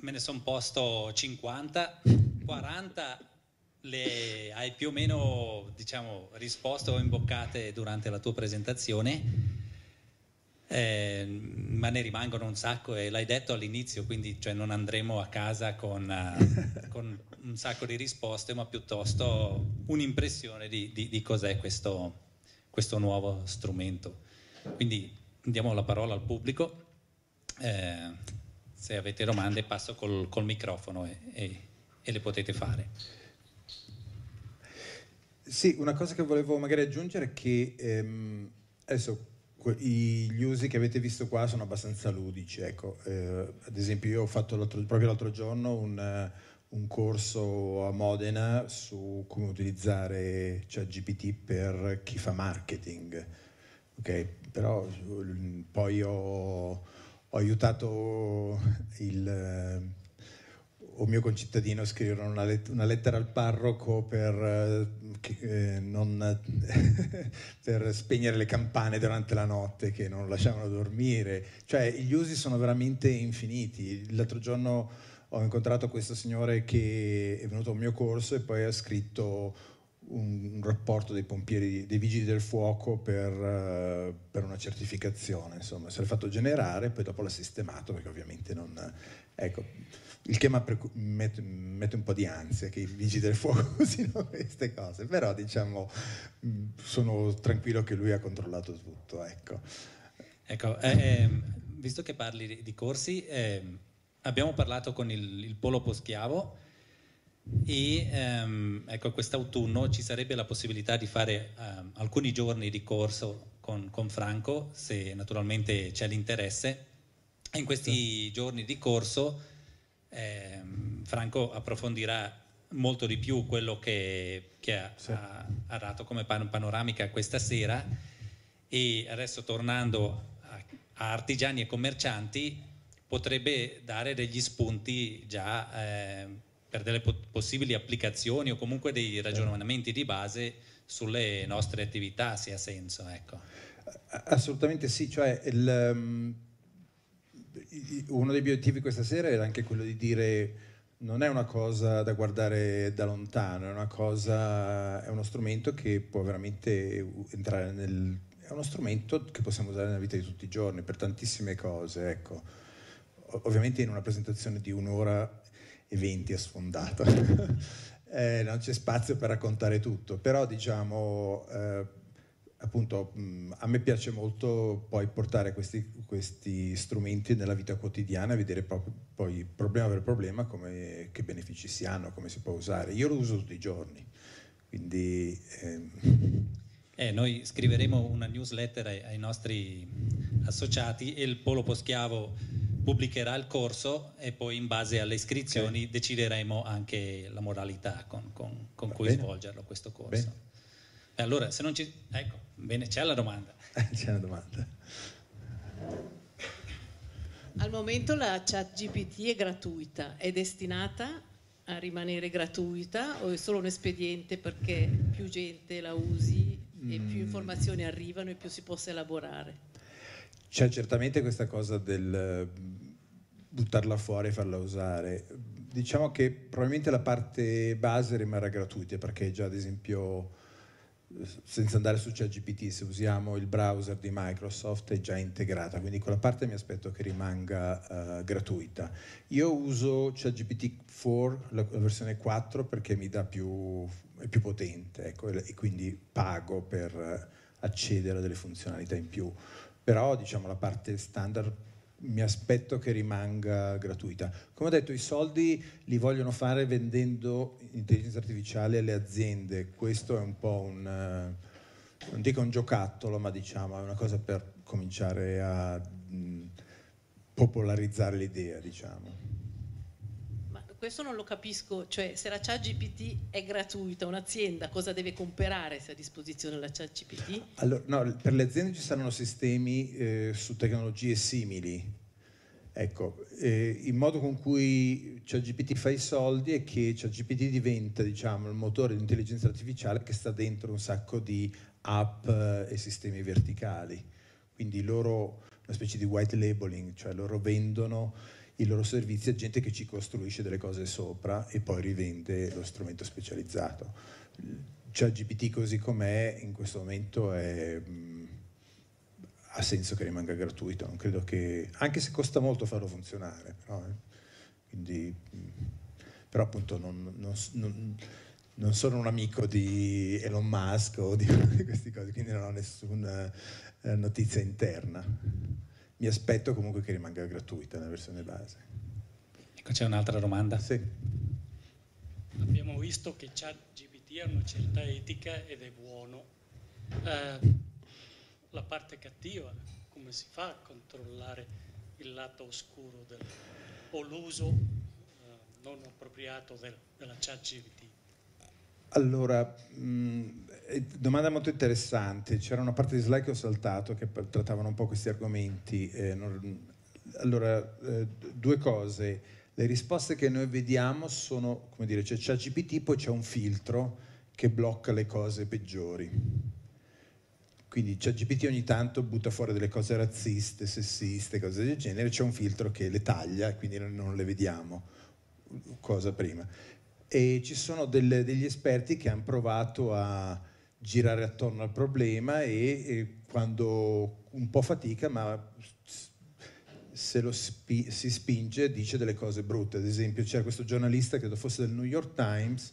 [SPEAKER 3] me ne sono posto 50, 40 le hai più o meno diciamo, risposto o imboccate durante la tua presentazione. Eh, ma ne rimangono un sacco e l'hai detto all'inizio, quindi cioè, non andremo a casa con, uh, con, un sacco di risposte, ma piuttosto un'impressione di, di, di cos'è questo, questo, nuovo strumento. Quindi diamo la parola al pubblico, eh, se avete domande passo col, col microfono e, e, e le potete fare.
[SPEAKER 2] Sì, una cosa che volevo magari aggiungere è che ehm, adesso gli usi che avete visto qua sono abbastanza ludici. Ecco. Eh, ad esempio, io ho fatto proprio l'altro giorno un, un, corso a Modena su come utilizzare ChatGPT per chi fa marketing. Okay? Però mm, poi ho, ho aiutato il o mio concittadino scrivono una, let- una lettera al parroco per, eh, eh non, per, spegnere le campane durante la notte che non lasciavano dormire. Cioè gli usi sono veramente infiniti. L'altro giorno ho incontrato questo signore che è venuto al mio corso e poi ha scritto un, rapporto dei pompieri, dei vigili del fuoco per, uh, per una certificazione, insomma, se l'ha fatto generare, poi dopo l'ha sistemato perché ovviamente non... Ecco il che mi mette un po' di ansia che i vigili del fuoco usino queste cose, però diciamo mm, sono tranquillo che lui ha controllato tutto. Ecco,
[SPEAKER 3] ecco eh, ehm, visto che parli di corsi, eh, abbiamo parlato con il, il Polo Poschiavo e ehm, ecco, quest'autunno ci sarebbe la possibilità di fare ehm, alcuni giorni di corso con, con Franco, se naturalmente c'è l'interesse. E in questi giorni di corso eh, Franco approfondirà molto di più quello che, che ha, sì. ha, ha, dato come pan- panoramica questa sera e adesso tornando a, a, artigiani e commercianti potrebbe dare degli spunti già eh, per delle po- possibili applicazioni o comunque dei ragionamenti di base sulle nostre attività se ha senso ecco.
[SPEAKER 2] assolutamente sì cioè il, um uno dei miei obiettivi questa sera era anche quello di dire non è una cosa da guardare da lontano, è, cosa, è uno strumento che può veramente entrare nel... è uno strumento che possiamo usare nella vita di tutti i giorni per tantissime cose, ecco. Ovviamente in una presentazione di un'ora e venti è sfondato, eh, non c'è spazio per raccontare tutto, però diciamo... Eh, appunto mh, mm, a me piace molto poi portare questi, questi strumenti nella vita quotidiana e vedere proprio, poi problema per problema come, che benefici si hanno, come si può usare. Io lo uso tutti i giorni, quindi... Ehm.
[SPEAKER 3] Eh, noi scriveremo una newsletter ai, ai nostri associati e il Polo Poschiavo pubblicherà il corso e poi in base alle iscrizioni okay. decideremo anche la moralità con, con, con cui bene. svolgerlo questo corso. Bene allora, se non ci... Ecco, bene, c'è la domanda.
[SPEAKER 2] c'è la domanda.
[SPEAKER 4] Al momento la chat GPT è gratuita, è destinata a rimanere gratuita o è solo un espediente perché più gente la usi
[SPEAKER 2] e più mm.
[SPEAKER 4] informazioni arrivano e più si possa elaborare?
[SPEAKER 2] C'è certamente questa cosa del mm, buttarla fuori e farla usare. Diciamo che probabilmente la parte base rimarrà gratuita perché già ad esempio senza andare su ChatGPT, se usiamo il browser di Microsoft è già integrata, quindi quella parte mi aspetto che rimanga uh, gratuita. Io uso ChatGPT 4, la, la, versione 4, perché mi dà più, è più potente ecco, e, e, quindi pago per accedere a delle funzionalità in più. Però diciamo la parte standard mi aspetto che rimanga gratuita. Come ho detto, i soldi li vogliono fare vendendo intelligenza artificiale alle aziende, questo è un po' un, eh, non dico un giocattolo, ma diciamo è una cosa per cominciare a mm, popolarizzare l'idea, diciamo
[SPEAKER 4] questo non lo capisco, cioè se la ChatGPT è gratuita, un'azienda cosa deve comprare se ha a disposizione la ChatGPT?
[SPEAKER 2] Allora, no, per le aziende ci saranno sistemi eh, su tecnologie simili. Ecco, eh, il modo con cui ChatGPT fa i soldi è che ChatGPT diventa diciamo, il motore di intelligenza artificiale che sta dentro un sacco di app eh, e sistemi verticali. Quindi loro, una specie di white labeling, cioè loro vendono il loro servizio a gente che ci costruisce delle cose sopra e poi rivende lo strumento specializzato. Cioè GPT così com'è in questo momento è, mh, mm, ha senso che rimanga gratuito, non credo che, anche se costa molto farlo funzionare, però, eh, quindi, mh, mm, però appunto non, non, non, non, sono un amico di Elon Musk o di, di queste cose, quindi non ho nessuna eh, notizia interna mi aspetto comunque che rimanga gratuita la versione base. Ecco, c'è un'altra domanda. Sì.
[SPEAKER 3] Abbiamo visto che ChatGPT ha una certa etica ed è buono. Eh, la parte cattiva, come si fa a controllare il lato oscuro del, o l'uso eh, non appropriato del,
[SPEAKER 2] della ChatGPT? Allora, mh, mm, eh, domanda molto interessante. C'era una parte di slide che ho saltato che trattavano un po' questi argomenti. Eh, non, mm, allora, eh, due cose. Le risposte che noi vediamo sono, come dire, c'è ChatGPT, poi c'è un filtro che blocca le cose peggiori. Quindi ChatGPT ogni tanto butta fuori delle cose razziste, sessiste, cose del genere, c'è un filtro che le taglia, quindi non le vediamo mm, cosa prima e ci sono delle, degli esperti che hanno provato a girare attorno al problema e, e quando un po' fatica ma se lo spi- si spinge dice delle cose brutte. Ad esempio c'era questo giornalista, credo fosse del New York Times,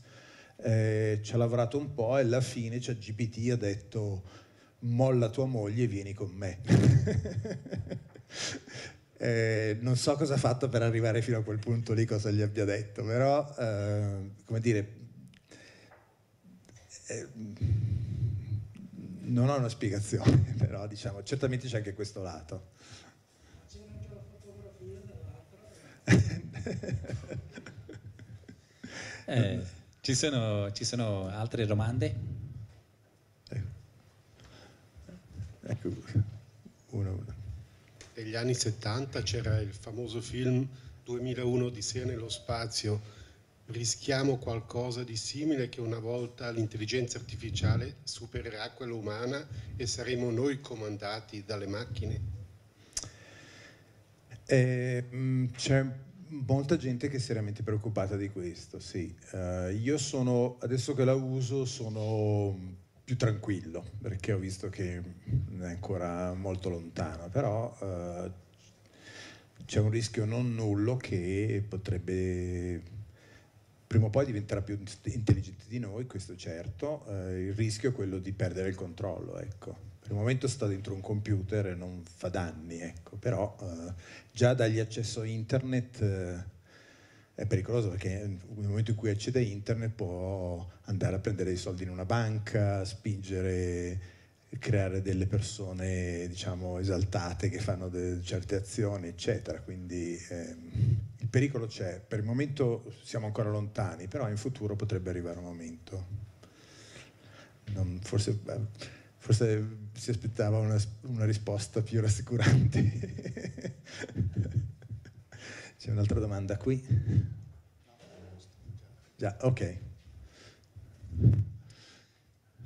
[SPEAKER 2] eh, ci ha lavorato un po' e alla fine c'è GPT ha detto molla tua moglie e vieni con me. Eh, non so cosa ha fatto per arrivare fino a quel punto lì, cosa gli abbia detto, però, eh, come dire, eh, non ho una spiegazione, però diciamo, certamente c'è anche questo lato. C'è anche la fotografia
[SPEAKER 3] dell'altro. eh, ci, sono, ci sono altre domande?
[SPEAKER 2] Ecco, uno a uno degli anni 70 c'era il famoso film 2001 di sé nello spazio. Rischiamo qualcosa di simile che una volta l'intelligenza artificiale supererà quella umana e saremo noi comandati dalle macchine? Eh, mm, c'è molta gente che è seriamente preoccupata di questo, sì. Uh, io sono, adesso che la uso, sono più tranquillo, perché ho visto che è ancora molto lontano, però eh, c'è un rischio non nullo che potrebbe prima o poi diventerà più intelligente di noi, questo certo, eh, il rischio è quello di perdere il controllo, ecco. Per il momento sta dentro un computer e non fa danni, ecco. però eh, già dagli accesso a internet eh, è pericoloso perché nel momento in cui accede a internet può andare a prendere dei soldi in una banca, spingere, creare delle persone diciamo esaltate che fanno de- certe azioni, eccetera. Quindi ehm, il pericolo c'è, per il momento siamo ancora lontani, però in futuro potrebbe arrivare un momento. Non, forse, forse, si aspettava una, una risposta più rassicurante. C'è un'altra domanda qui?
[SPEAKER 3] Già, ok.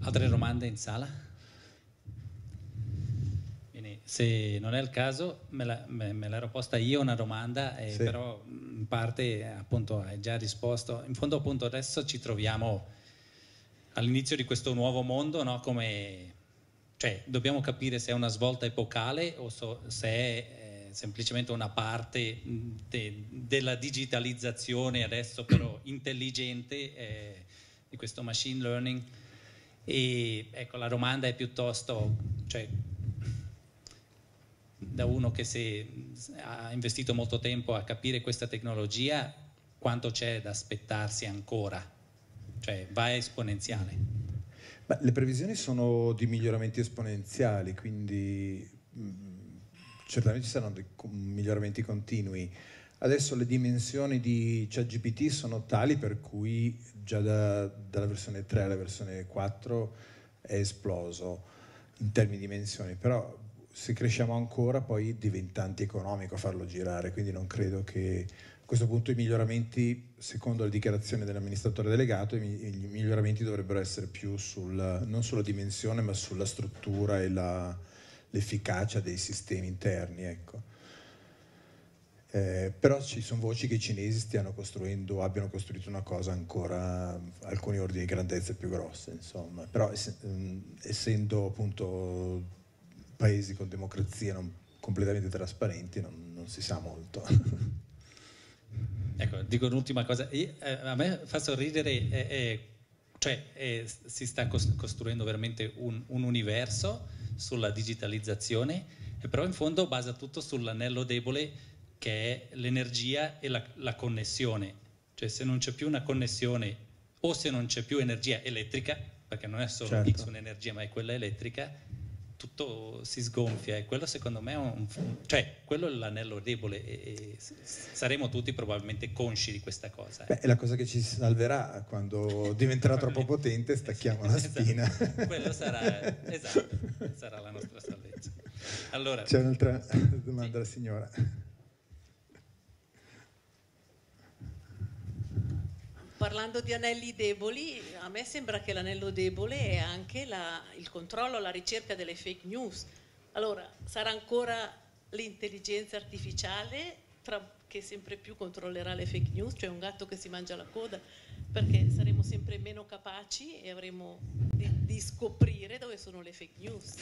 [SPEAKER 3] Altre domande in sala? Bene, se non è il caso, me, la, me, me l'ero posta io una domanda, eh, sì. però in parte appunto hai già risposto. In fondo appunto adesso ci troviamo all'inizio di questo nuovo mondo, no? Come, cioè, dobbiamo capire se è una svolta epocale o so, se è semplicemente una parte mm, de, della digitalizzazione adesso però intelligente eh, di questo machine learning e ecco la domanda è piuttosto cioè, da uno che se ha investito molto tempo a capire questa tecnologia quanto c'è da aspettarsi ancora cioè va esponenziale
[SPEAKER 2] Beh, le previsioni sono di miglioramenti esponenziali quindi mh, mm, certamente ci saranno dei miglioramenti continui. Adesso le dimensioni di ChatGPT sono tali per cui già da, dalla versione 3 alla versione 4 è esploso in termini di dimensioni, però se cresciamo ancora poi diventa antieconomico farlo girare, quindi non credo che a questo punto i miglioramenti, secondo le dichiarazioni dell'amministratore delegato, i miglioramenti dovrebbero essere più sul, non sulla dimensione ma sulla struttura e la, l'efficacia dei sistemi interni. Ecco. Eh, però ci sono voci che i cinesi stiano costruendo, abbiano costruito una cosa ancora, alcuni ordini di grandezza più grosse, insomma. Però es- essendo appunto paesi con democrazia non, completamente trasparenti non, non si sa molto.
[SPEAKER 3] ecco, dico un'ultima cosa, Io, eh, a me fa sorridere, eh, eh cioè eh, si sta costruendo veramente un, un universo sulla digitalizzazione, però in fondo basa tutto sull'anello debole che è l'energia e la, la connessione. Cioè se non c'è più una connessione o se non c'è più energia elettrica, perché non è solo certo. X un'energia ma è quella elettrica, tutto si sgonfia e quello secondo me è un, cioè quello è l'anello debole e, e saremo tutti probabilmente consci di questa cosa.
[SPEAKER 2] Beh, è la cosa che ci salverà quando diventerà troppo potente stacchiamo esatto, la spina. Esatto. Quello sarà, esatto, sarà la nostra salvezza. Allora, C'è un'altra domanda sì. alla signora.
[SPEAKER 4] Parlando di anelli deboli, a me sembra che l'anello debole è anche la, il controllo, la ricerca delle fake news. Allora, sarà ancora l'intelligenza artificiale tra, che sempre più controllerà le fake news, cioè un gatto che si mangia la coda, perché saremo sempre meno capaci e avremo di, di scoprire dove sono le fake news.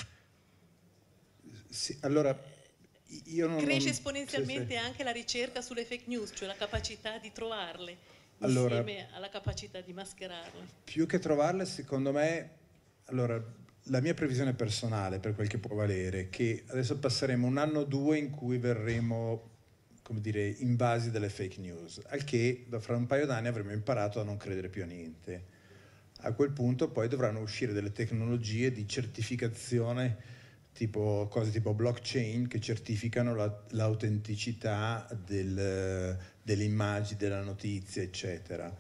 [SPEAKER 2] Sì, allora, Cresce non, esponenzialmente sì, sì.
[SPEAKER 4] anche la ricerca sulle fake news, cioè la capacità di trovarle
[SPEAKER 2] allora, insieme
[SPEAKER 4] alla capacità di mascherarle?
[SPEAKER 2] Più che trovarle, secondo me, allora, la mia previsione personale, per quel che può valere, è che adesso passeremo un anno o due in cui verremo come dire, invasi dalle fake news, al che fra un paio d'anni avremo imparato a non credere più a niente. A quel punto poi dovranno uscire delle tecnologie di certificazione, tipo, cose tipo blockchain, che certificano la, l'autenticità del, delle immagini, della notizia, eccetera.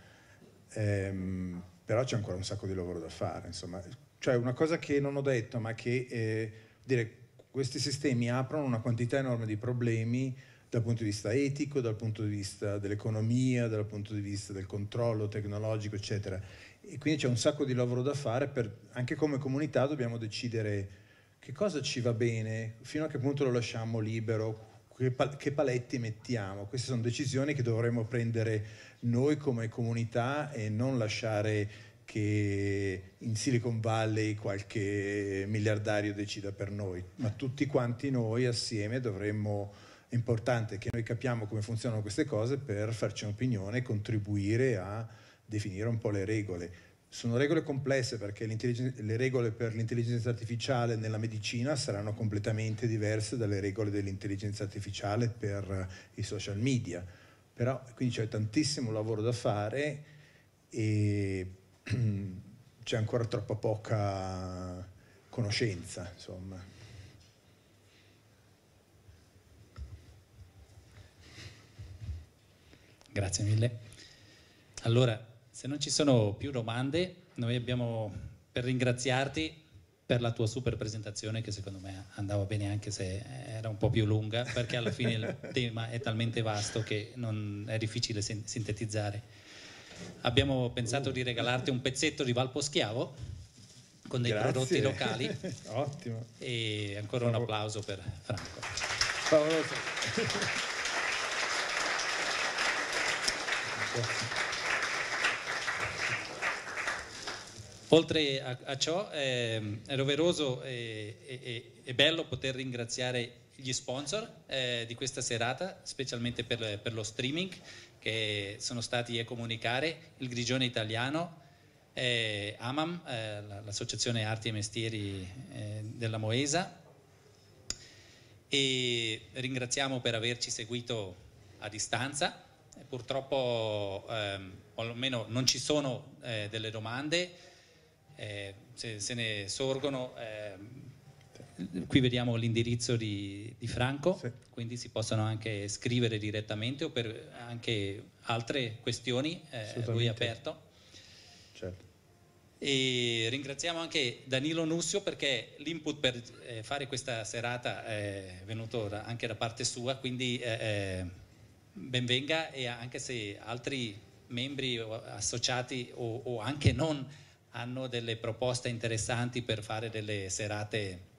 [SPEAKER 2] Ehm, però c'è ancora un sacco di lavoro da fare, insomma. Cioè una cosa che non ho detto, ma che eh, dire, questi sistemi aprono una quantità enorme di problemi dal punto di vista etico, dal punto di vista dell'economia, dal punto di vista del controllo tecnologico, eccetera. E quindi c'è un sacco di lavoro da fare, per, anche come comunità dobbiamo decidere che cosa ci va bene, fino a che punto lo lasciamo libero, che, pal- che paletti mettiamo. Queste sono decisioni che dovremmo prendere noi come comunità e non lasciare che in Silicon Valley qualche miliardario decida per noi, ma tutti quanti noi assieme dovremmo, è importante che noi capiamo come funzionano queste cose per farci un'opinione e contribuire a definire un po' le regole. Sono regole complesse perché le regole per l'intelligenza artificiale nella medicina saranno completamente diverse dalle regole dell'intelligenza artificiale per eh, i social media. Però quindi c'è tantissimo lavoro da fare e c'è ancora troppa poca conoscenza, insomma.
[SPEAKER 3] Grazie mille. Allora, se non ci sono più domande, noi abbiamo per ringraziarti per la tua super presentazione che secondo me andava bene anche se era un po' più lunga perché alla fine il tema è talmente vasto che non è difficile sintetizzare. Abbiamo pensato di regalarti un pezzetto di Valpo Schiavo con dei Grazie. prodotti locali. Ottimo. E ancora un applauso per Franco. Favoloso. Oltre a, a ciò eh, è doveroso e, e, e, bello poter ringraziare gli sponsor eh, di questa serata, specialmente per, per, lo streaming, che sono stati a comunicare, il Grigione Italiano, eh, AMAM, eh, l'Associazione Arti e Mestieri eh, della Moesa. E ringraziamo per averci seguito a distanza. Purtroppo, ehm, o almeno non ci sono eh, delle domande eh, se, se, ne sorgono. Ehm, qui vediamo l'indirizzo di, di Franco, sì. quindi si possono anche scrivere direttamente o per anche altre questioni, eh, lui è aperto. Certo. E ringraziamo anche Danilo Nussio perché l'input per eh, fare questa serata è venuto da, anche da parte sua, quindi eh, eh benvenga e anche se altri membri associati o, o anche non hanno delle proposte interessanti per fare delle serate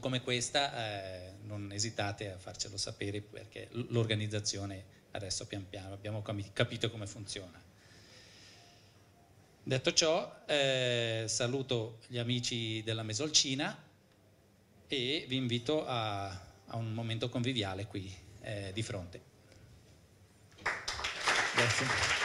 [SPEAKER 3] come questa, eh, non esitate a farcelo sapere perché l'organizzazione adesso pian piano abbiamo capito come funziona. Detto ciò, eh, saluto gli amici della Mesolcina e vi invito a, a un momento conviviale qui eh, di fronte. Grazie.